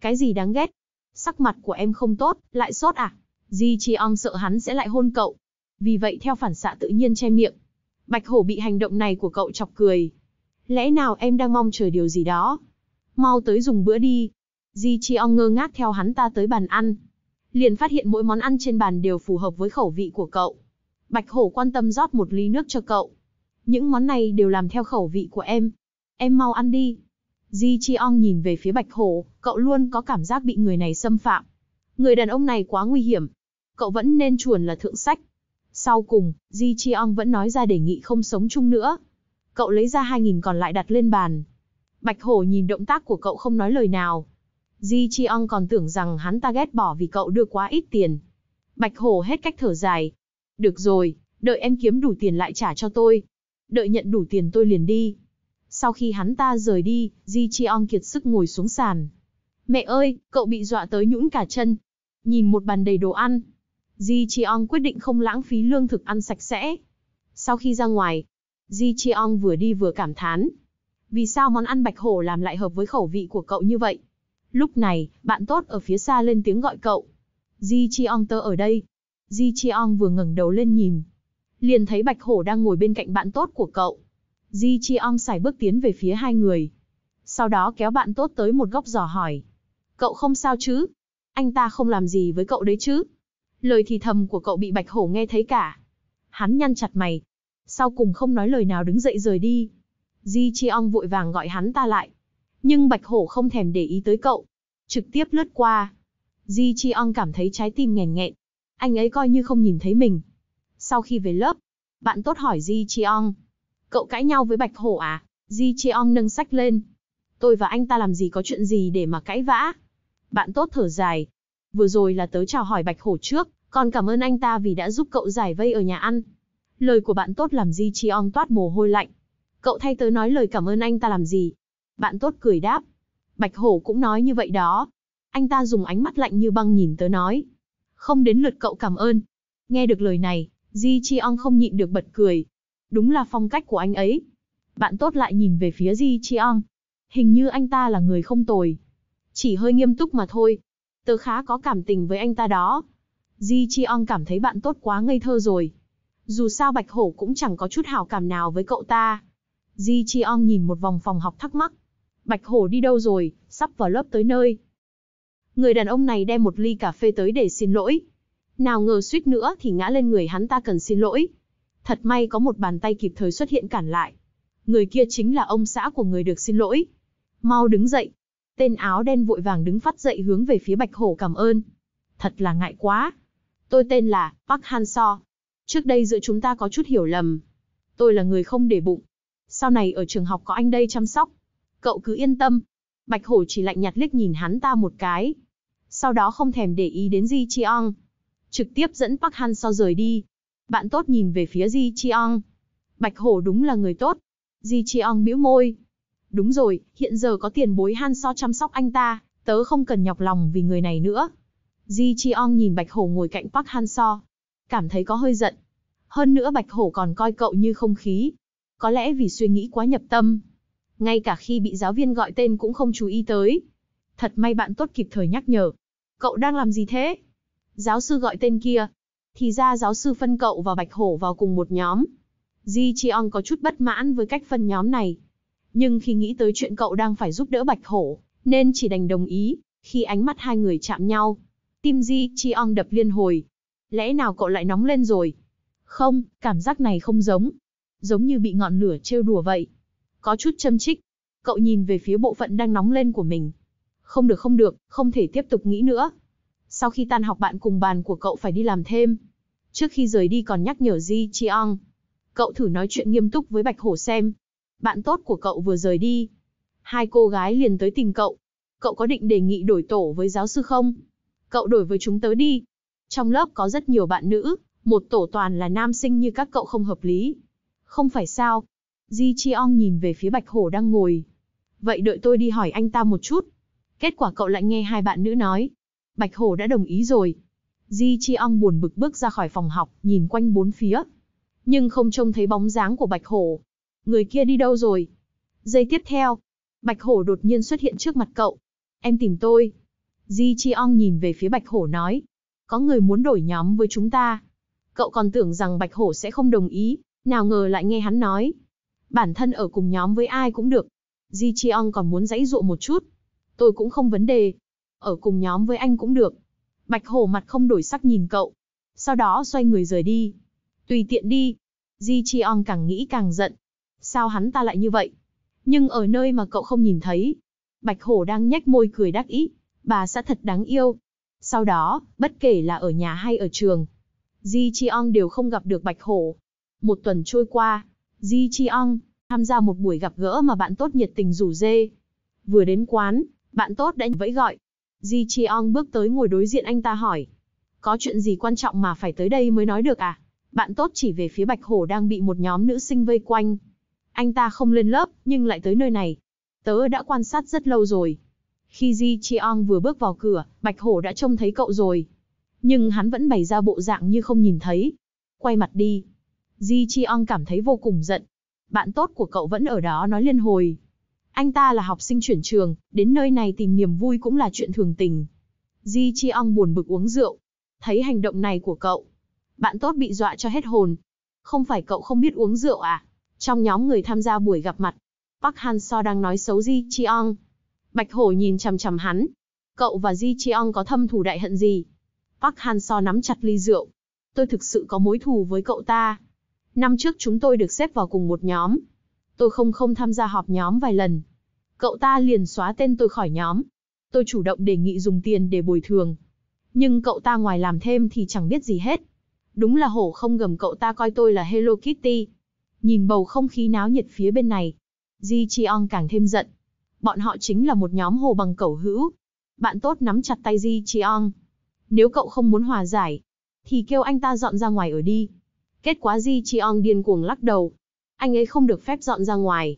Cái gì đáng ghét? Sắc mặt của em không tốt, lại sốt à? Di Chi Ong sợ hắn sẽ lại hôn cậu. Vì vậy theo phản xạ tự nhiên che miệng. Bạch Hổ bị hành động này của cậu chọc cười. Lẽ nào em đang mong chờ điều gì đó? Mau tới dùng bữa đi. Di Chi Ong ngơ ngác theo hắn ta tới bàn ăn. Liền phát hiện mỗi món ăn trên bàn đều phù hợp với khẩu vị của cậu. Bạch Hổ quan tâm rót một ly nước cho cậu. Những món này đều làm theo khẩu vị của em. Em mau ăn đi. Di Chi Ong nhìn về phía Bạch Hổ, cậu luôn có cảm giác bị người này xâm phạm. Người đàn ông này quá nguy hiểm. Cậu vẫn nên chuồn là thượng sách. Sau cùng, Ji Chiong vẫn nói ra đề nghị không sống chung nữa. Cậu lấy ra 2.000 còn lại đặt lên bàn. Bạch Hổ nhìn động tác của cậu không nói lời nào. Ji Chiong còn tưởng rằng hắn ta ghét bỏ vì cậu đưa quá ít tiền. Bạch Hổ hết cách thở dài. Được rồi, đợi em kiếm đủ tiền lại trả cho tôi. Đợi nhận đủ tiền tôi liền đi. Sau khi hắn ta rời đi, Ji Chiong kiệt sức ngồi xuống sàn. Mẹ ơi, cậu bị dọa tới nhũn cả chân. Nhìn một bàn đầy đồ ăn, Ji Cheong quyết định không lãng phí lương thực ăn sạch sẽ. Sau khi ra ngoài, Ji Cheong vừa đi vừa cảm thán. Vì sao món ăn bạch hổ làm lại hợp với khẩu vị của cậu như vậy? Lúc này, bạn tốt ở phía xa lên tiếng gọi cậu. Ji Cheong tơ ở đây. Ji Cheong vừa ngẩng đầu lên nhìn. Liền thấy bạch hổ đang ngồi bên cạnh bạn tốt của cậu. Ji Cheong xài bước tiến về phía hai người. Sau đó kéo bạn tốt tới một góc dò hỏi. Cậu không sao chứ? Anh ta không làm gì với cậu đấy chứ? Lời thì thầm của cậu bị bạch hổ nghe thấy cả. Hắn nhăn chặt mày. Sau cùng không nói lời nào đứng dậy rời đi. Di Chi Ong vội vàng gọi hắn ta lại. Nhưng bạch hổ không thèm để ý tới cậu. Trực tiếp lướt qua. Di Chi Ong cảm thấy trái tim nghèn nghẹn. Anh ấy coi như không nhìn thấy mình. Sau khi về lớp, bạn tốt hỏi Di Chi Ong. Cậu cãi nhau với bạch hổ à? Di Chi Ong nâng sách lên. Tôi và anh ta làm gì có chuyện gì để mà cãi vã? Bạn tốt thở dài, vừa rồi là tớ chào hỏi bạch hổ trước, còn cảm ơn anh ta vì đã giúp cậu giải vây ở nhà ăn. Lời của bạn tốt làm gì Chi On toát mồ hôi lạnh. Cậu thay tớ nói lời cảm ơn anh ta làm gì? Bạn tốt cười đáp. Bạch hổ cũng nói như vậy đó. Anh ta dùng ánh mắt lạnh như băng nhìn tớ nói. Không đến lượt cậu cảm ơn. Nghe được lời này, Di Chi On không nhịn được bật cười. Đúng là phong cách của anh ấy. Bạn tốt lại nhìn về phía Di Chi On. Hình như anh ta là người không tồi. Chỉ hơi nghiêm túc mà thôi, Tớ khá có cảm tình với anh ta đó. Ji Chion cảm thấy bạn tốt quá ngây thơ rồi. Dù sao Bạch Hổ cũng chẳng có chút hảo cảm nào với cậu ta. Ji Chion nhìn một vòng phòng học thắc mắc. Bạch Hổ đi đâu rồi, sắp vào lớp tới nơi. Người đàn ông này đem một ly cà phê tới để xin lỗi. Nào ngờ suýt nữa thì ngã lên người hắn ta cần xin lỗi. Thật may có một bàn tay kịp thời xuất hiện cản lại. Người kia chính là ông xã của người được xin lỗi. Mau đứng dậy, Tên áo đen vội vàng đứng phát dậy hướng về phía Bạch Hổ cảm ơn. Thật là ngại quá. Tôi tên là Park Han So. Trước đây giữa chúng ta có chút hiểu lầm. Tôi là người không để bụng. Sau này ở trường học có anh đây chăm sóc. Cậu cứ yên tâm. Bạch Hổ chỉ lạnh nhạt liếc nhìn hắn ta một cái. Sau đó không thèm để ý đến Di Chiong. Trực tiếp dẫn Park Han So rời đi. Bạn tốt nhìn về phía Di Chiong. Bạch Hổ đúng là người tốt. Di Chiong bĩu môi, Đúng rồi, hiện giờ có tiền bối Han So chăm sóc anh ta, tớ không cần nhọc lòng vì người này nữa. Ji Chiong nhìn Bạch Hổ ngồi cạnh Park Han So, cảm thấy có hơi giận. Hơn nữa Bạch Hổ còn coi cậu như không khí. Có lẽ vì suy nghĩ quá nhập tâm. Ngay cả khi bị giáo viên gọi tên cũng không chú ý tới. Thật may bạn tốt kịp thời nhắc nhở. Cậu đang làm gì thế? Giáo sư gọi tên kia. Thì ra giáo sư phân cậu và Bạch Hổ vào cùng một nhóm. Ji Chiong có chút bất mãn với cách phân nhóm này nhưng khi nghĩ tới chuyện cậu đang phải giúp đỡ Bạch Hổ, nên chỉ đành đồng ý, khi ánh mắt hai người chạm nhau. Tim Di Chi Ong đập liên hồi. Lẽ nào cậu lại nóng lên rồi? Không, cảm giác này không giống. Giống như bị ngọn lửa trêu đùa vậy. Có chút châm trích. Cậu nhìn về phía bộ phận đang nóng lên của mình. Không được không được, không thể tiếp tục nghĩ nữa. Sau khi tan học bạn cùng bàn của cậu phải đi làm thêm. Trước khi rời đi còn nhắc nhở Di Chi Ong. Cậu thử nói chuyện nghiêm túc với Bạch Hổ xem, bạn tốt của cậu vừa rời đi. Hai cô gái liền tới tìm cậu. Cậu có định đề nghị đổi tổ với giáo sư không? Cậu đổi với chúng tớ đi. Trong lớp có rất nhiều bạn nữ, một tổ toàn là nam sinh như các cậu không hợp lý. Không phải sao? Ji Chiong nhìn về phía Bạch Hổ đang ngồi. Vậy đợi tôi đi hỏi anh ta một chút. Kết quả cậu lại nghe hai bạn nữ nói. Bạch Hổ đã đồng ý rồi. Ji Chiong buồn bực bước ra khỏi phòng học, nhìn quanh bốn phía. Nhưng không trông thấy bóng dáng của Bạch Hổ người kia đi đâu rồi? Giây tiếp theo, Bạch Hổ đột nhiên xuất hiện trước mặt cậu. Em tìm tôi. Di Chi Ong nhìn về phía Bạch Hổ nói. Có người muốn đổi nhóm với chúng ta. Cậu còn tưởng rằng Bạch Hổ sẽ không đồng ý, nào ngờ lại nghe hắn nói. Bản thân ở cùng nhóm với ai cũng được. Di Chi Ong còn muốn dãy dụa một chút. Tôi cũng không vấn đề. Ở cùng nhóm với anh cũng được. Bạch Hổ mặt không đổi sắc nhìn cậu. Sau đó xoay người rời đi. Tùy tiện đi. Di Chi Ong càng nghĩ càng giận, sao hắn ta lại như vậy? Nhưng ở nơi mà cậu không nhìn thấy, Bạch Hổ đang nhếch môi cười đắc ý, bà xã thật đáng yêu. Sau đó, bất kể là ở nhà hay ở trường, Ji Chion đều không gặp được Bạch Hổ. Một tuần trôi qua, Ji Chion tham gia một buổi gặp gỡ mà bạn tốt nhiệt tình rủ dê. Vừa đến quán, bạn tốt đã vẫy gọi. Ji Chion bước tới ngồi đối diện anh ta hỏi. Có chuyện gì quan trọng mà phải tới đây mới nói được à? Bạn tốt chỉ về phía Bạch Hổ đang bị một nhóm nữ sinh vây quanh. Anh ta không lên lớp, nhưng lại tới nơi này. Tớ đã quan sát rất lâu rồi. Khi Ji Cheong vừa bước vào cửa, Bạch Hổ đã trông thấy cậu rồi. Nhưng hắn vẫn bày ra bộ dạng như không nhìn thấy. Quay mặt đi. Ji Cheong cảm thấy vô cùng giận. Bạn tốt của cậu vẫn ở đó nói liên hồi. Anh ta là học sinh chuyển trường, đến nơi này tìm niềm vui cũng là chuyện thường tình. Ji Cheong buồn bực uống rượu. Thấy hành động này của cậu. Bạn tốt bị dọa cho hết hồn. Không phải cậu không biết uống rượu à? Trong nhóm người tham gia buổi gặp mặt, Park Han So đang nói xấu Ji Cheong. Bạch Hổ nhìn chằm chằm hắn. Cậu và Ji Cheong có thâm thù đại hận gì? Park Han So nắm chặt ly rượu. Tôi thực sự có mối thù với cậu ta. Năm trước chúng tôi được xếp vào cùng một nhóm. Tôi không không tham gia họp nhóm vài lần. Cậu ta liền xóa tên tôi khỏi nhóm. Tôi chủ động đề nghị dùng tiền để bồi thường. Nhưng cậu ta ngoài làm thêm thì chẳng biết gì hết. Đúng là hổ không gầm cậu ta coi tôi là Hello Kitty. Nhìn bầu không khí náo nhiệt phía bên này, Ji Chiong càng thêm giận. Bọn họ chính là một nhóm hồ bằng cẩu hữu. Bạn tốt nắm chặt tay Ji Chiong. Nếu cậu không muốn hòa giải, thì kêu anh ta dọn ra ngoài ở đi. Kết quả Ji Chiong điên cuồng lắc đầu. Anh ấy không được phép dọn ra ngoài.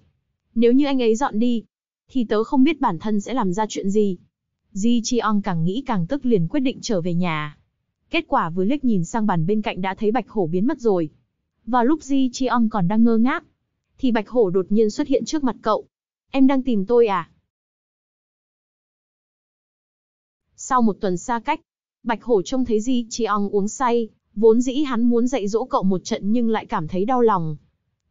Nếu như anh ấy dọn đi, thì tớ không biết bản thân sẽ làm ra chuyện gì. Ji Chiong càng nghĩ càng tức liền quyết định trở về nhà. Kết quả vừa liếc nhìn sang bàn bên cạnh đã thấy Bạch Hổ biến mất rồi. Vào lúc Ji Chiong còn đang ngơ ngác, thì Bạch Hổ đột nhiên xuất hiện trước mặt cậu. Em đang tìm tôi à? Sau một tuần xa cách, Bạch Hổ trông thấy Ji Chiong uống say, vốn dĩ hắn muốn dạy dỗ cậu một trận nhưng lại cảm thấy đau lòng.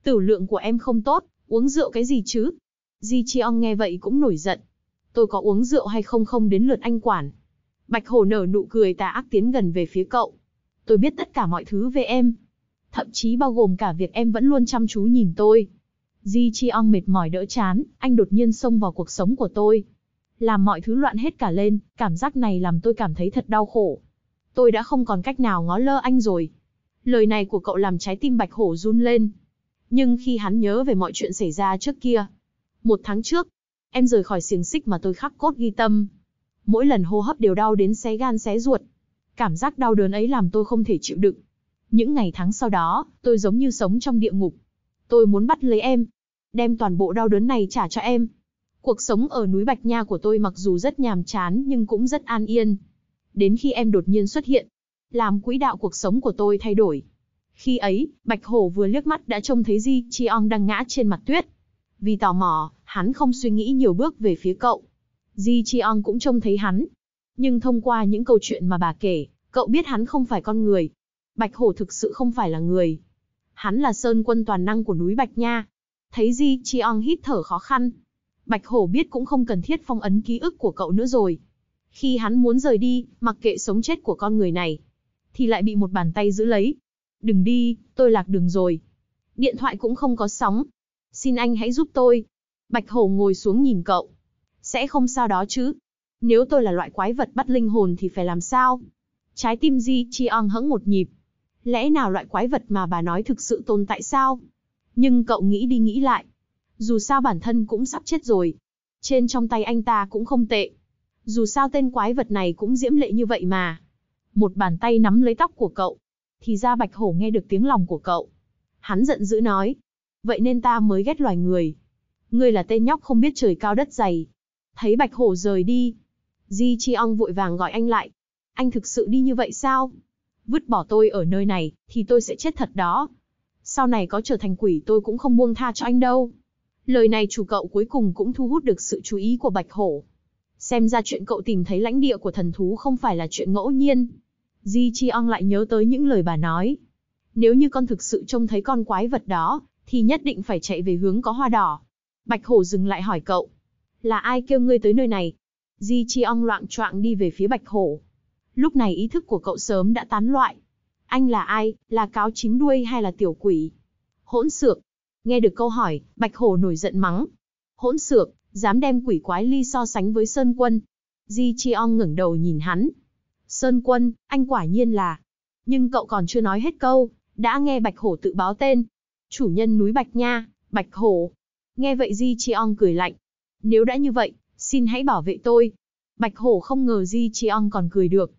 Tử lượng của em không tốt, uống rượu cái gì chứ? Ji Chiong nghe vậy cũng nổi giận. Tôi có uống rượu hay không không đến lượt anh quản. Bạch Hổ nở nụ cười tà ác tiến gần về phía cậu. Tôi biết tất cả mọi thứ về em, thậm chí bao gồm cả việc em vẫn luôn chăm chú nhìn tôi. Di Chi Ong mệt mỏi đỡ chán, anh đột nhiên xông vào cuộc sống của tôi. Làm mọi thứ loạn hết cả lên, cảm giác này làm tôi cảm thấy thật đau khổ. Tôi đã không còn cách nào ngó lơ anh rồi. Lời này của cậu làm trái tim bạch hổ run lên. Nhưng khi hắn nhớ về mọi chuyện xảy ra trước kia. Một tháng trước, em rời khỏi xiềng xích mà tôi khắc cốt ghi tâm. Mỗi lần hô hấp đều đau đến xé gan xé ruột. Cảm giác đau đớn ấy làm tôi không thể chịu đựng những ngày tháng sau đó, tôi giống như sống trong địa ngục. Tôi muốn bắt lấy em, đem toàn bộ đau đớn này trả cho em. Cuộc sống ở núi Bạch Nha của tôi mặc dù rất nhàm chán nhưng cũng rất an yên. Đến khi em đột nhiên xuất hiện, làm quỹ đạo cuộc sống của tôi thay đổi. Khi ấy, Bạch Hổ vừa liếc mắt đã trông thấy Di Chi Ong đang ngã trên mặt tuyết. Vì tò mò, hắn không suy nghĩ nhiều bước về phía cậu. Di Chi Ong cũng trông thấy hắn. Nhưng thông qua những câu chuyện mà bà kể, cậu biết hắn không phải con người, Bạch Hổ thực sự không phải là người. Hắn là sơn quân toàn năng của núi Bạch Nha. Thấy Di Chi Ong hít thở khó khăn. Bạch Hổ biết cũng không cần thiết phong ấn ký ức của cậu nữa rồi. Khi hắn muốn rời đi, mặc kệ sống chết của con người này, thì lại bị một bàn tay giữ lấy. Đừng đi, tôi lạc đường rồi. Điện thoại cũng không có sóng. Xin anh hãy giúp tôi. Bạch Hổ ngồi xuống nhìn cậu. Sẽ không sao đó chứ. Nếu tôi là loại quái vật bắt linh hồn thì phải làm sao? Trái tim Di Chi Ong hững một nhịp, Lẽ nào loại quái vật mà bà nói thực sự tồn tại sao? Nhưng cậu nghĩ đi nghĩ lại. Dù sao bản thân cũng sắp chết rồi. Trên trong tay anh ta cũng không tệ. Dù sao tên quái vật này cũng diễm lệ như vậy mà. Một bàn tay nắm lấy tóc của cậu. Thì ra bạch hổ nghe được tiếng lòng của cậu. Hắn giận dữ nói. Vậy nên ta mới ghét loài người. Ngươi là tên nhóc không biết trời cao đất dày. Thấy bạch hổ rời đi. Di Chi Ong vội vàng gọi anh lại. Anh thực sự đi như vậy sao? vứt bỏ tôi ở nơi này, thì tôi sẽ chết thật đó. Sau này có trở thành quỷ tôi cũng không buông tha cho anh đâu. Lời này chủ cậu cuối cùng cũng thu hút được sự chú ý của Bạch Hổ. Xem ra chuyện cậu tìm thấy lãnh địa của thần thú không phải là chuyện ngẫu nhiên. Di Chi Ong lại nhớ tới những lời bà nói. Nếu như con thực sự trông thấy con quái vật đó, thì nhất định phải chạy về hướng có hoa đỏ. Bạch Hổ dừng lại hỏi cậu. Là ai kêu ngươi tới nơi này? Di Chi Ong loạn choạng đi về phía Bạch Hổ. Lúc này ý thức của cậu sớm đã tán loại. Anh là ai, là cáo chín đuôi hay là tiểu quỷ? Hỗn xược. Nghe được câu hỏi, Bạch Hổ nổi giận mắng. Hỗn xược, dám đem quỷ quái ly so sánh với Sơn Quân. Di chi Chiong ngẩng đầu nhìn hắn. Sơn Quân, anh quả nhiên là. Nhưng cậu còn chưa nói hết câu, đã nghe Bạch Hổ tự báo tên. Chủ nhân núi Bạch Nha, Bạch Hổ. Nghe vậy Di chi Chiong cười lạnh. Nếu đã như vậy, xin hãy bảo vệ tôi. Bạch Hổ không ngờ Di chi Chiong còn cười được,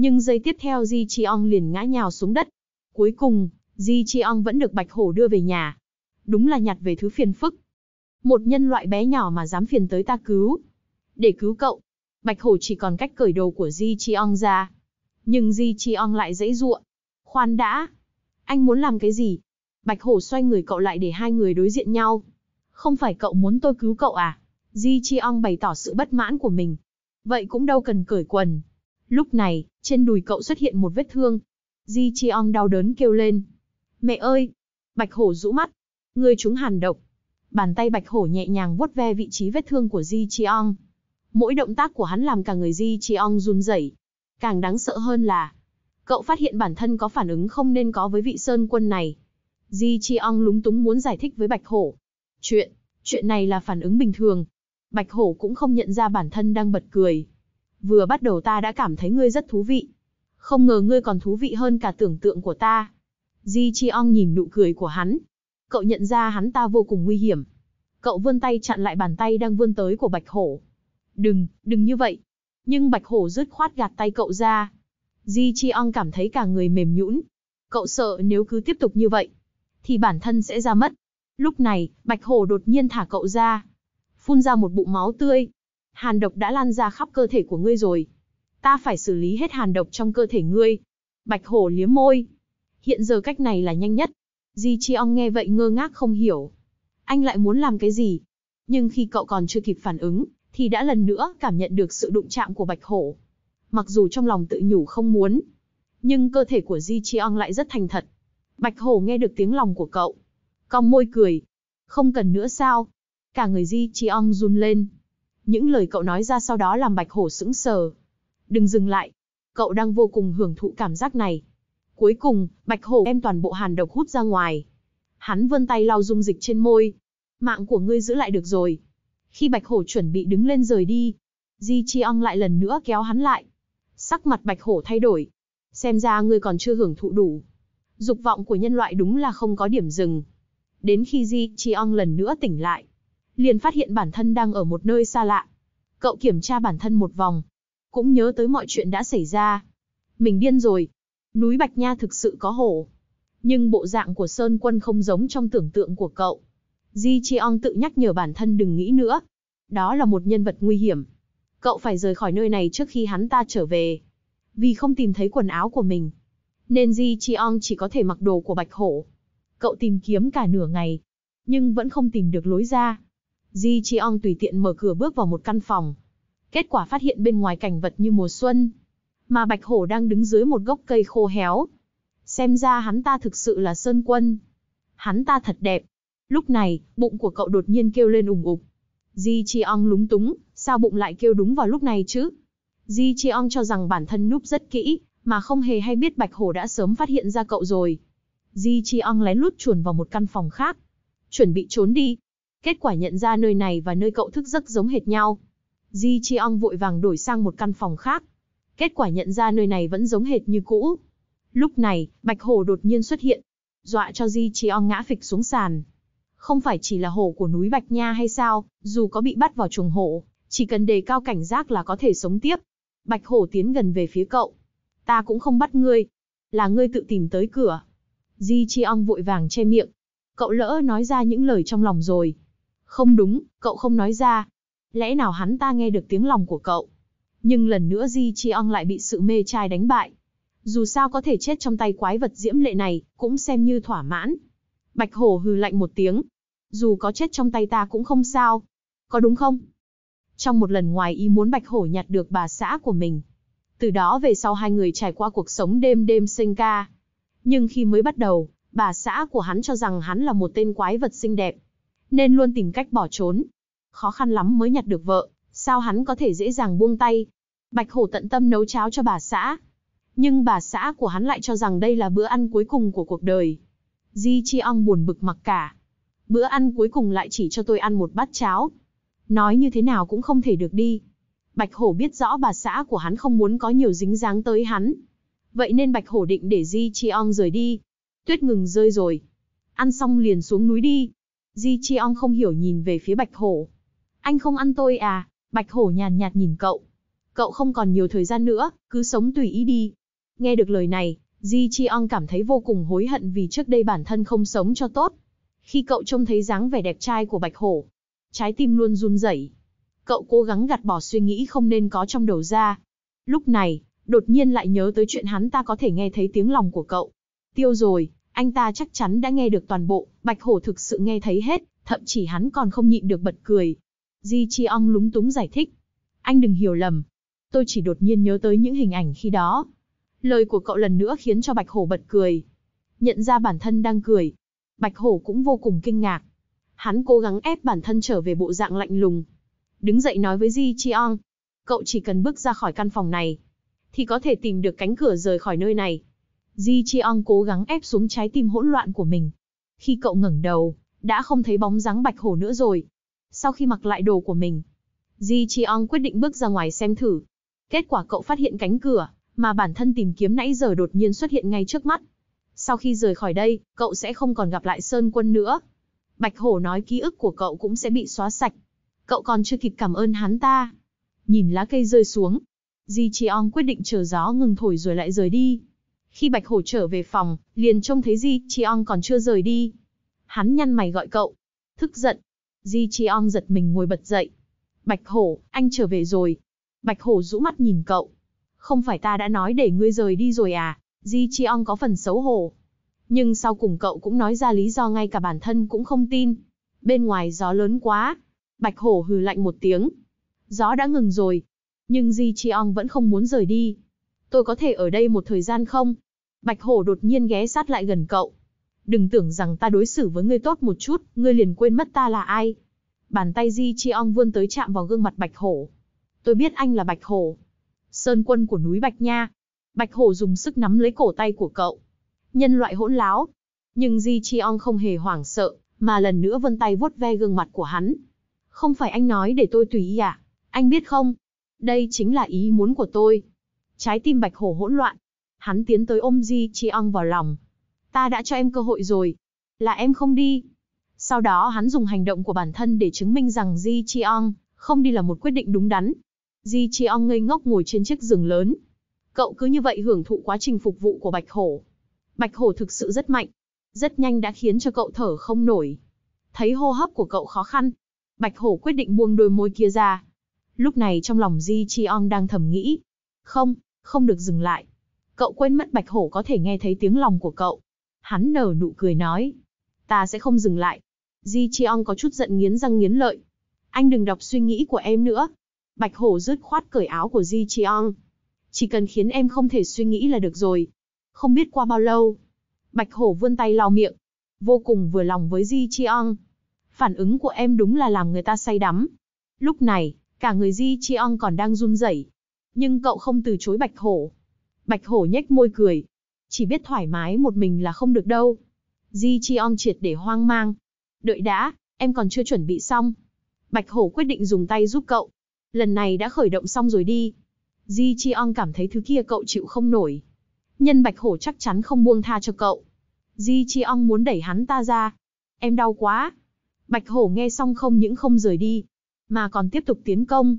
nhưng giây tiếp theo Di Chi Ong liền ngã nhào xuống đất. Cuối cùng, Di Chi Ong vẫn được Bạch Hổ đưa về nhà. Đúng là nhặt về thứ phiền phức. Một nhân loại bé nhỏ mà dám phiền tới ta cứu. Để cứu cậu, Bạch Hổ chỉ còn cách cởi đồ của Di Chi Ong ra. Nhưng Di Chi Ong lại dãy ruộng. Khoan đã. Anh muốn làm cái gì? Bạch Hổ xoay người cậu lại để hai người đối diện nhau. Không phải cậu muốn tôi cứu cậu à? Di Chi Ong bày tỏ sự bất mãn của mình. Vậy cũng đâu cần cởi quần. Lúc này, trên đùi cậu xuất hiện một vết thương. Di Chiong đau đớn kêu lên. Mẹ ơi! Bạch hổ rũ mắt. Người chúng hàn độc. Bàn tay bạch hổ nhẹ nhàng vuốt ve vị trí vết thương của Di Chiong. Mỗi động tác của hắn làm cả người Di Chiong run rẩy. Càng đáng sợ hơn là, cậu phát hiện bản thân có phản ứng không nên có với vị sơn quân này. Di Chiong lúng túng muốn giải thích với bạch hổ. Chuyện, chuyện này là phản ứng bình thường. Bạch hổ cũng không nhận ra bản thân đang bật cười vừa bắt đầu ta đã cảm thấy ngươi rất thú vị. Không ngờ ngươi còn thú vị hơn cả tưởng tượng của ta. Ji Chiong nhìn nụ cười của hắn. Cậu nhận ra hắn ta vô cùng nguy hiểm. Cậu vươn tay chặn lại bàn tay đang vươn tới của Bạch Hổ. Đừng, đừng như vậy. Nhưng Bạch Hổ rứt khoát gạt tay cậu ra. Ji Chiong cảm thấy cả người mềm nhũn. Cậu sợ nếu cứ tiếp tục như vậy, thì bản thân sẽ ra mất. Lúc này, Bạch Hổ đột nhiên thả cậu ra. Phun ra một bụng máu tươi, hàn độc đã lan ra khắp cơ thể của ngươi rồi. Ta phải xử lý hết hàn độc trong cơ thể ngươi. Bạch hổ liếm môi. Hiện giờ cách này là nhanh nhất. Di Chi Ong nghe vậy ngơ ngác không hiểu. Anh lại muốn làm cái gì? Nhưng khi cậu còn chưa kịp phản ứng, thì đã lần nữa cảm nhận được sự đụng chạm của bạch hổ. Mặc dù trong lòng tự nhủ không muốn, nhưng cơ thể của Di Chi Ong lại rất thành thật. Bạch hổ nghe được tiếng lòng của cậu. Cong môi cười. Không cần nữa sao? Cả người Di Chi Ong run lên, những lời cậu nói ra sau đó làm bạch hổ sững sờ. Đừng dừng lại. Cậu đang vô cùng hưởng thụ cảm giác này. Cuối cùng, bạch hổ đem toàn bộ hàn độc hút ra ngoài. Hắn vươn tay lau dung dịch trên môi. Mạng của ngươi giữ lại được rồi. Khi bạch hổ chuẩn bị đứng lên rời đi, Di Chi Ong lại lần nữa kéo hắn lại. Sắc mặt bạch hổ thay đổi. Xem ra ngươi còn chưa hưởng thụ đủ. Dục vọng của nhân loại đúng là không có điểm dừng. Đến khi Di Chi Ong lần nữa tỉnh lại, liền phát hiện bản thân đang ở một nơi xa lạ. Cậu kiểm tra bản thân một vòng, cũng nhớ tới mọi chuyện đã xảy ra. Mình điên rồi. Núi Bạch Nha thực sự có hổ. Nhưng bộ dạng của Sơn Quân không giống trong tưởng tượng của cậu. Di Cheong tự nhắc nhở bản thân đừng nghĩ nữa. Đó là một nhân vật nguy hiểm. Cậu phải rời khỏi nơi này trước khi hắn ta trở về. Vì không tìm thấy quần áo của mình. Nên Di Cheong chỉ có thể mặc đồ của Bạch Hổ. Cậu tìm kiếm cả nửa ngày. Nhưng vẫn không tìm được lối ra. Ji Chiong tùy tiện mở cửa bước vào một căn phòng. Kết quả phát hiện bên ngoài cảnh vật như mùa xuân. Mà Bạch Hổ đang đứng dưới một gốc cây khô héo. Xem ra hắn ta thực sự là Sơn Quân. Hắn ta thật đẹp. Lúc này, bụng của cậu đột nhiên kêu lên ủng ục. Ji Chiong lúng túng, sao bụng lại kêu đúng vào lúc này chứ? Ji Chiong cho rằng bản thân núp rất kỹ, mà không hề hay biết Bạch Hổ đã sớm phát hiện ra cậu rồi. Ji Chiong lén lút chuồn vào một căn phòng khác. Chuẩn bị trốn đi, kết quả nhận ra nơi này và nơi cậu thức giấc giống hệt nhau. Ji Chiong vội vàng đổi sang một căn phòng khác. Kết quả nhận ra nơi này vẫn giống hệt như cũ. Lúc này, Bạch Hổ đột nhiên xuất hiện, dọa cho Di Chiong ngã phịch xuống sàn. Không phải chỉ là hổ của núi Bạch Nha hay sao, dù có bị bắt vào chuồng hổ, chỉ cần đề cao cảnh giác là có thể sống tiếp. Bạch Hổ tiến gần về phía cậu. Ta cũng không bắt ngươi, là ngươi tự tìm tới cửa. Di Chiong vội vàng che miệng. Cậu lỡ nói ra những lời trong lòng rồi. Không đúng, cậu không nói ra. Lẽ nào hắn ta nghe được tiếng lòng của cậu? Nhưng lần nữa Di Chi Ong lại bị sự mê trai đánh bại. Dù sao có thể chết trong tay quái vật diễm lệ này, cũng xem như thỏa mãn. Bạch Hổ hừ lạnh một tiếng. Dù có chết trong tay ta cũng không sao. Có đúng không? Trong một lần ngoài ý muốn Bạch Hổ nhặt được bà xã của mình. Từ đó về sau hai người trải qua cuộc sống đêm đêm sinh ca. Nhưng khi mới bắt đầu, bà xã của hắn cho rằng hắn là một tên quái vật xinh đẹp, nên luôn tìm cách bỏ trốn. Khó khăn lắm mới nhặt được vợ, sao hắn có thể dễ dàng buông tay. Bạch Hổ tận tâm nấu cháo cho bà xã. Nhưng bà xã của hắn lại cho rằng đây là bữa ăn cuối cùng của cuộc đời. Di Chi Ong buồn bực mặc cả. Bữa ăn cuối cùng lại chỉ cho tôi ăn một bát cháo. Nói như thế nào cũng không thể được đi. Bạch Hổ biết rõ bà xã của hắn không muốn có nhiều dính dáng tới hắn. Vậy nên Bạch Hổ định để Di Chi Ong rời đi. Tuyết ngừng rơi rồi. Ăn xong liền xuống núi đi. Di Chiong không hiểu nhìn về phía Bạch Hổ. Anh không ăn tôi à? Bạch Hổ nhàn nhạt, nhìn cậu. Cậu không còn nhiều thời gian nữa, cứ sống tùy ý đi. Nghe được lời này, Di Chiong cảm thấy vô cùng hối hận vì trước đây bản thân không sống cho tốt. Khi cậu trông thấy dáng vẻ đẹp trai của Bạch Hổ, trái tim luôn run rẩy. Cậu cố gắng gạt bỏ suy nghĩ không nên có trong đầu ra. Lúc này, đột nhiên lại nhớ tới chuyện hắn ta có thể nghe thấy tiếng lòng của cậu. Tiêu rồi, anh ta chắc chắn đã nghe được toàn bộ, Bạch Hổ thực sự nghe thấy hết, thậm chí hắn còn không nhịn được bật cười. Di Chi Ong lúng túng giải thích. Anh đừng hiểu lầm. Tôi chỉ đột nhiên nhớ tới những hình ảnh khi đó. Lời của cậu lần nữa khiến cho Bạch Hổ bật cười. Nhận ra bản thân đang cười. Bạch Hổ cũng vô cùng kinh ngạc. Hắn cố gắng ép bản thân trở về bộ dạng lạnh lùng. Đứng dậy nói với Di Chi Ong. Cậu chỉ cần bước ra khỏi căn phòng này. Thì có thể tìm được cánh cửa rời khỏi nơi này. Ji Cheong cố gắng ép xuống trái tim hỗn loạn của mình. Khi cậu ngẩng đầu, đã không thấy bóng dáng bạch hổ nữa rồi. Sau khi mặc lại đồ của mình, Ji Cheong quyết định bước ra ngoài xem thử. Kết quả cậu phát hiện cánh cửa mà bản thân tìm kiếm nãy giờ đột nhiên xuất hiện ngay trước mắt. Sau khi rời khỏi đây, cậu sẽ không còn gặp lại Sơn Quân nữa. Bạch Hổ nói ký ức của cậu cũng sẽ bị xóa sạch. Cậu còn chưa kịp cảm ơn hắn ta. Nhìn lá cây rơi xuống, Di Cheong quyết định chờ gió ngừng thổi rồi lại rời đi. Khi Bạch Hổ trở về phòng, liền trông thấy Di Chi Chiong còn chưa rời đi. Hắn nhăn mày gọi cậu. Thức giận. Di Chi Chiong giật mình ngồi bật dậy. Bạch Hổ, anh trở về rồi. Bạch Hổ rũ mắt nhìn cậu. Không phải ta đã nói để ngươi rời đi rồi à? Di Chi Chiong có phần xấu hổ. Nhưng sau cùng cậu cũng nói ra lý do ngay cả bản thân cũng không tin. Bên ngoài gió lớn quá. Bạch Hổ hừ lạnh một tiếng. Gió đã ngừng rồi. Nhưng Di Chi Chiong vẫn không muốn rời đi tôi có thể ở đây một thời gian không? Bạch hổ đột nhiên ghé sát lại gần cậu. Đừng tưởng rằng ta đối xử với ngươi tốt một chút, ngươi liền quên mất ta là ai. Bàn tay Di Chi Ong vươn tới chạm vào gương mặt bạch hổ. Tôi biết anh là bạch hổ. Sơn quân của núi Bạch Nha. Bạch hổ dùng sức nắm lấy cổ tay của cậu. Nhân loại hỗn láo. Nhưng Di Chi Ong không hề hoảng sợ, mà lần nữa vân tay vuốt ve gương mặt của hắn. Không phải anh nói để tôi tùy ý à? Anh biết không? Đây chính là ý muốn của tôi. Trái tim bạch hổ hỗn loạn. Hắn tiến tới ôm Di Chi Ong vào lòng. Ta đã cho em cơ hội rồi. Là em không đi. Sau đó hắn dùng hành động của bản thân để chứng minh rằng Di Chi Ong không đi là một quyết định đúng đắn. Di Chi Ong ngây ngốc ngồi trên chiếc giường lớn. Cậu cứ như vậy hưởng thụ quá trình phục vụ của bạch hổ. Bạch hổ thực sự rất mạnh. Rất nhanh đã khiến cho cậu thở không nổi. Thấy hô hấp của cậu khó khăn. Bạch hổ quyết định buông đôi môi kia ra. Lúc này trong lòng Di Chi Ong đang thầm nghĩ. Không, không được dừng lại. Cậu quên mất bạch hổ có thể nghe thấy tiếng lòng của cậu. Hắn nở nụ cười nói, ta sẽ không dừng lại. Ji Chiong có chút giận nghiến răng nghiến lợi. Anh đừng đọc suy nghĩ của em nữa. Bạch hổ rứt khoát cởi áo của Ji Chiong. Chỉ cần khiến em không thể suy nghĩ là được rồi. Không biết qua bao lâu. Bạch hổ vươn tay lau miệng. Vô cùng vừa lòng với Ji Chiong. Phản ứng của em đúng là làm người ta say đắm. Lúc này, cả người Ji Chiong còn đang run rẩy, nhưng cậu không từ chối bạch hổ. Bạch hổ nhếch môi cười. Chỉ biết thoải mái một mình là không được đâu. Di Chi Ong triệt để hoang mang. Đợi đã, em còn chưa chuẩn bị xong. Bạch hổ quyết định dùng tay giúp cậu. Lần này đã khởi động xong rồi đi. Di Chi Ong cảm thấy thứ kia cậu chịu không nổi. Nhân bạch hổ chắc chắn không buông tha cho cậu. Di Chi Ong muốn đẩy hắn ta ra. Em đau quá. Bạch hổ nghe xong không những không rời đi, mà còn tiếp tục tiến công.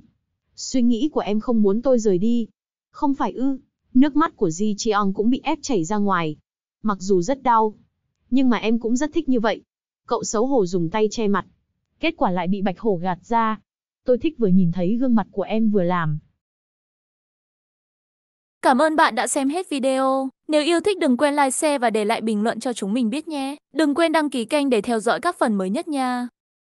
Suy nghĩ của em không muốn tôi rời đi. Không phải ư, nước mắt của Ji Cheong cũng bị ép chảy ra ngoài. Mặc dù rất đau, nhưng mà em cũng rất thích như vậy. Cậu xấu hổ dùng tay che mặt. Kết quả lại bị bạch hổ gạt ra. Tôi thích vừa nhìn thấy gương mặt của em vừa làm. Cảm ơn bạn đã xem hết video. Nếu yêu thích đừng quên like, share và để lại bình luận cho chúng mình biết nhé. Đừng quên đăng ký kênh để theo dõi các phần mới nhất nha.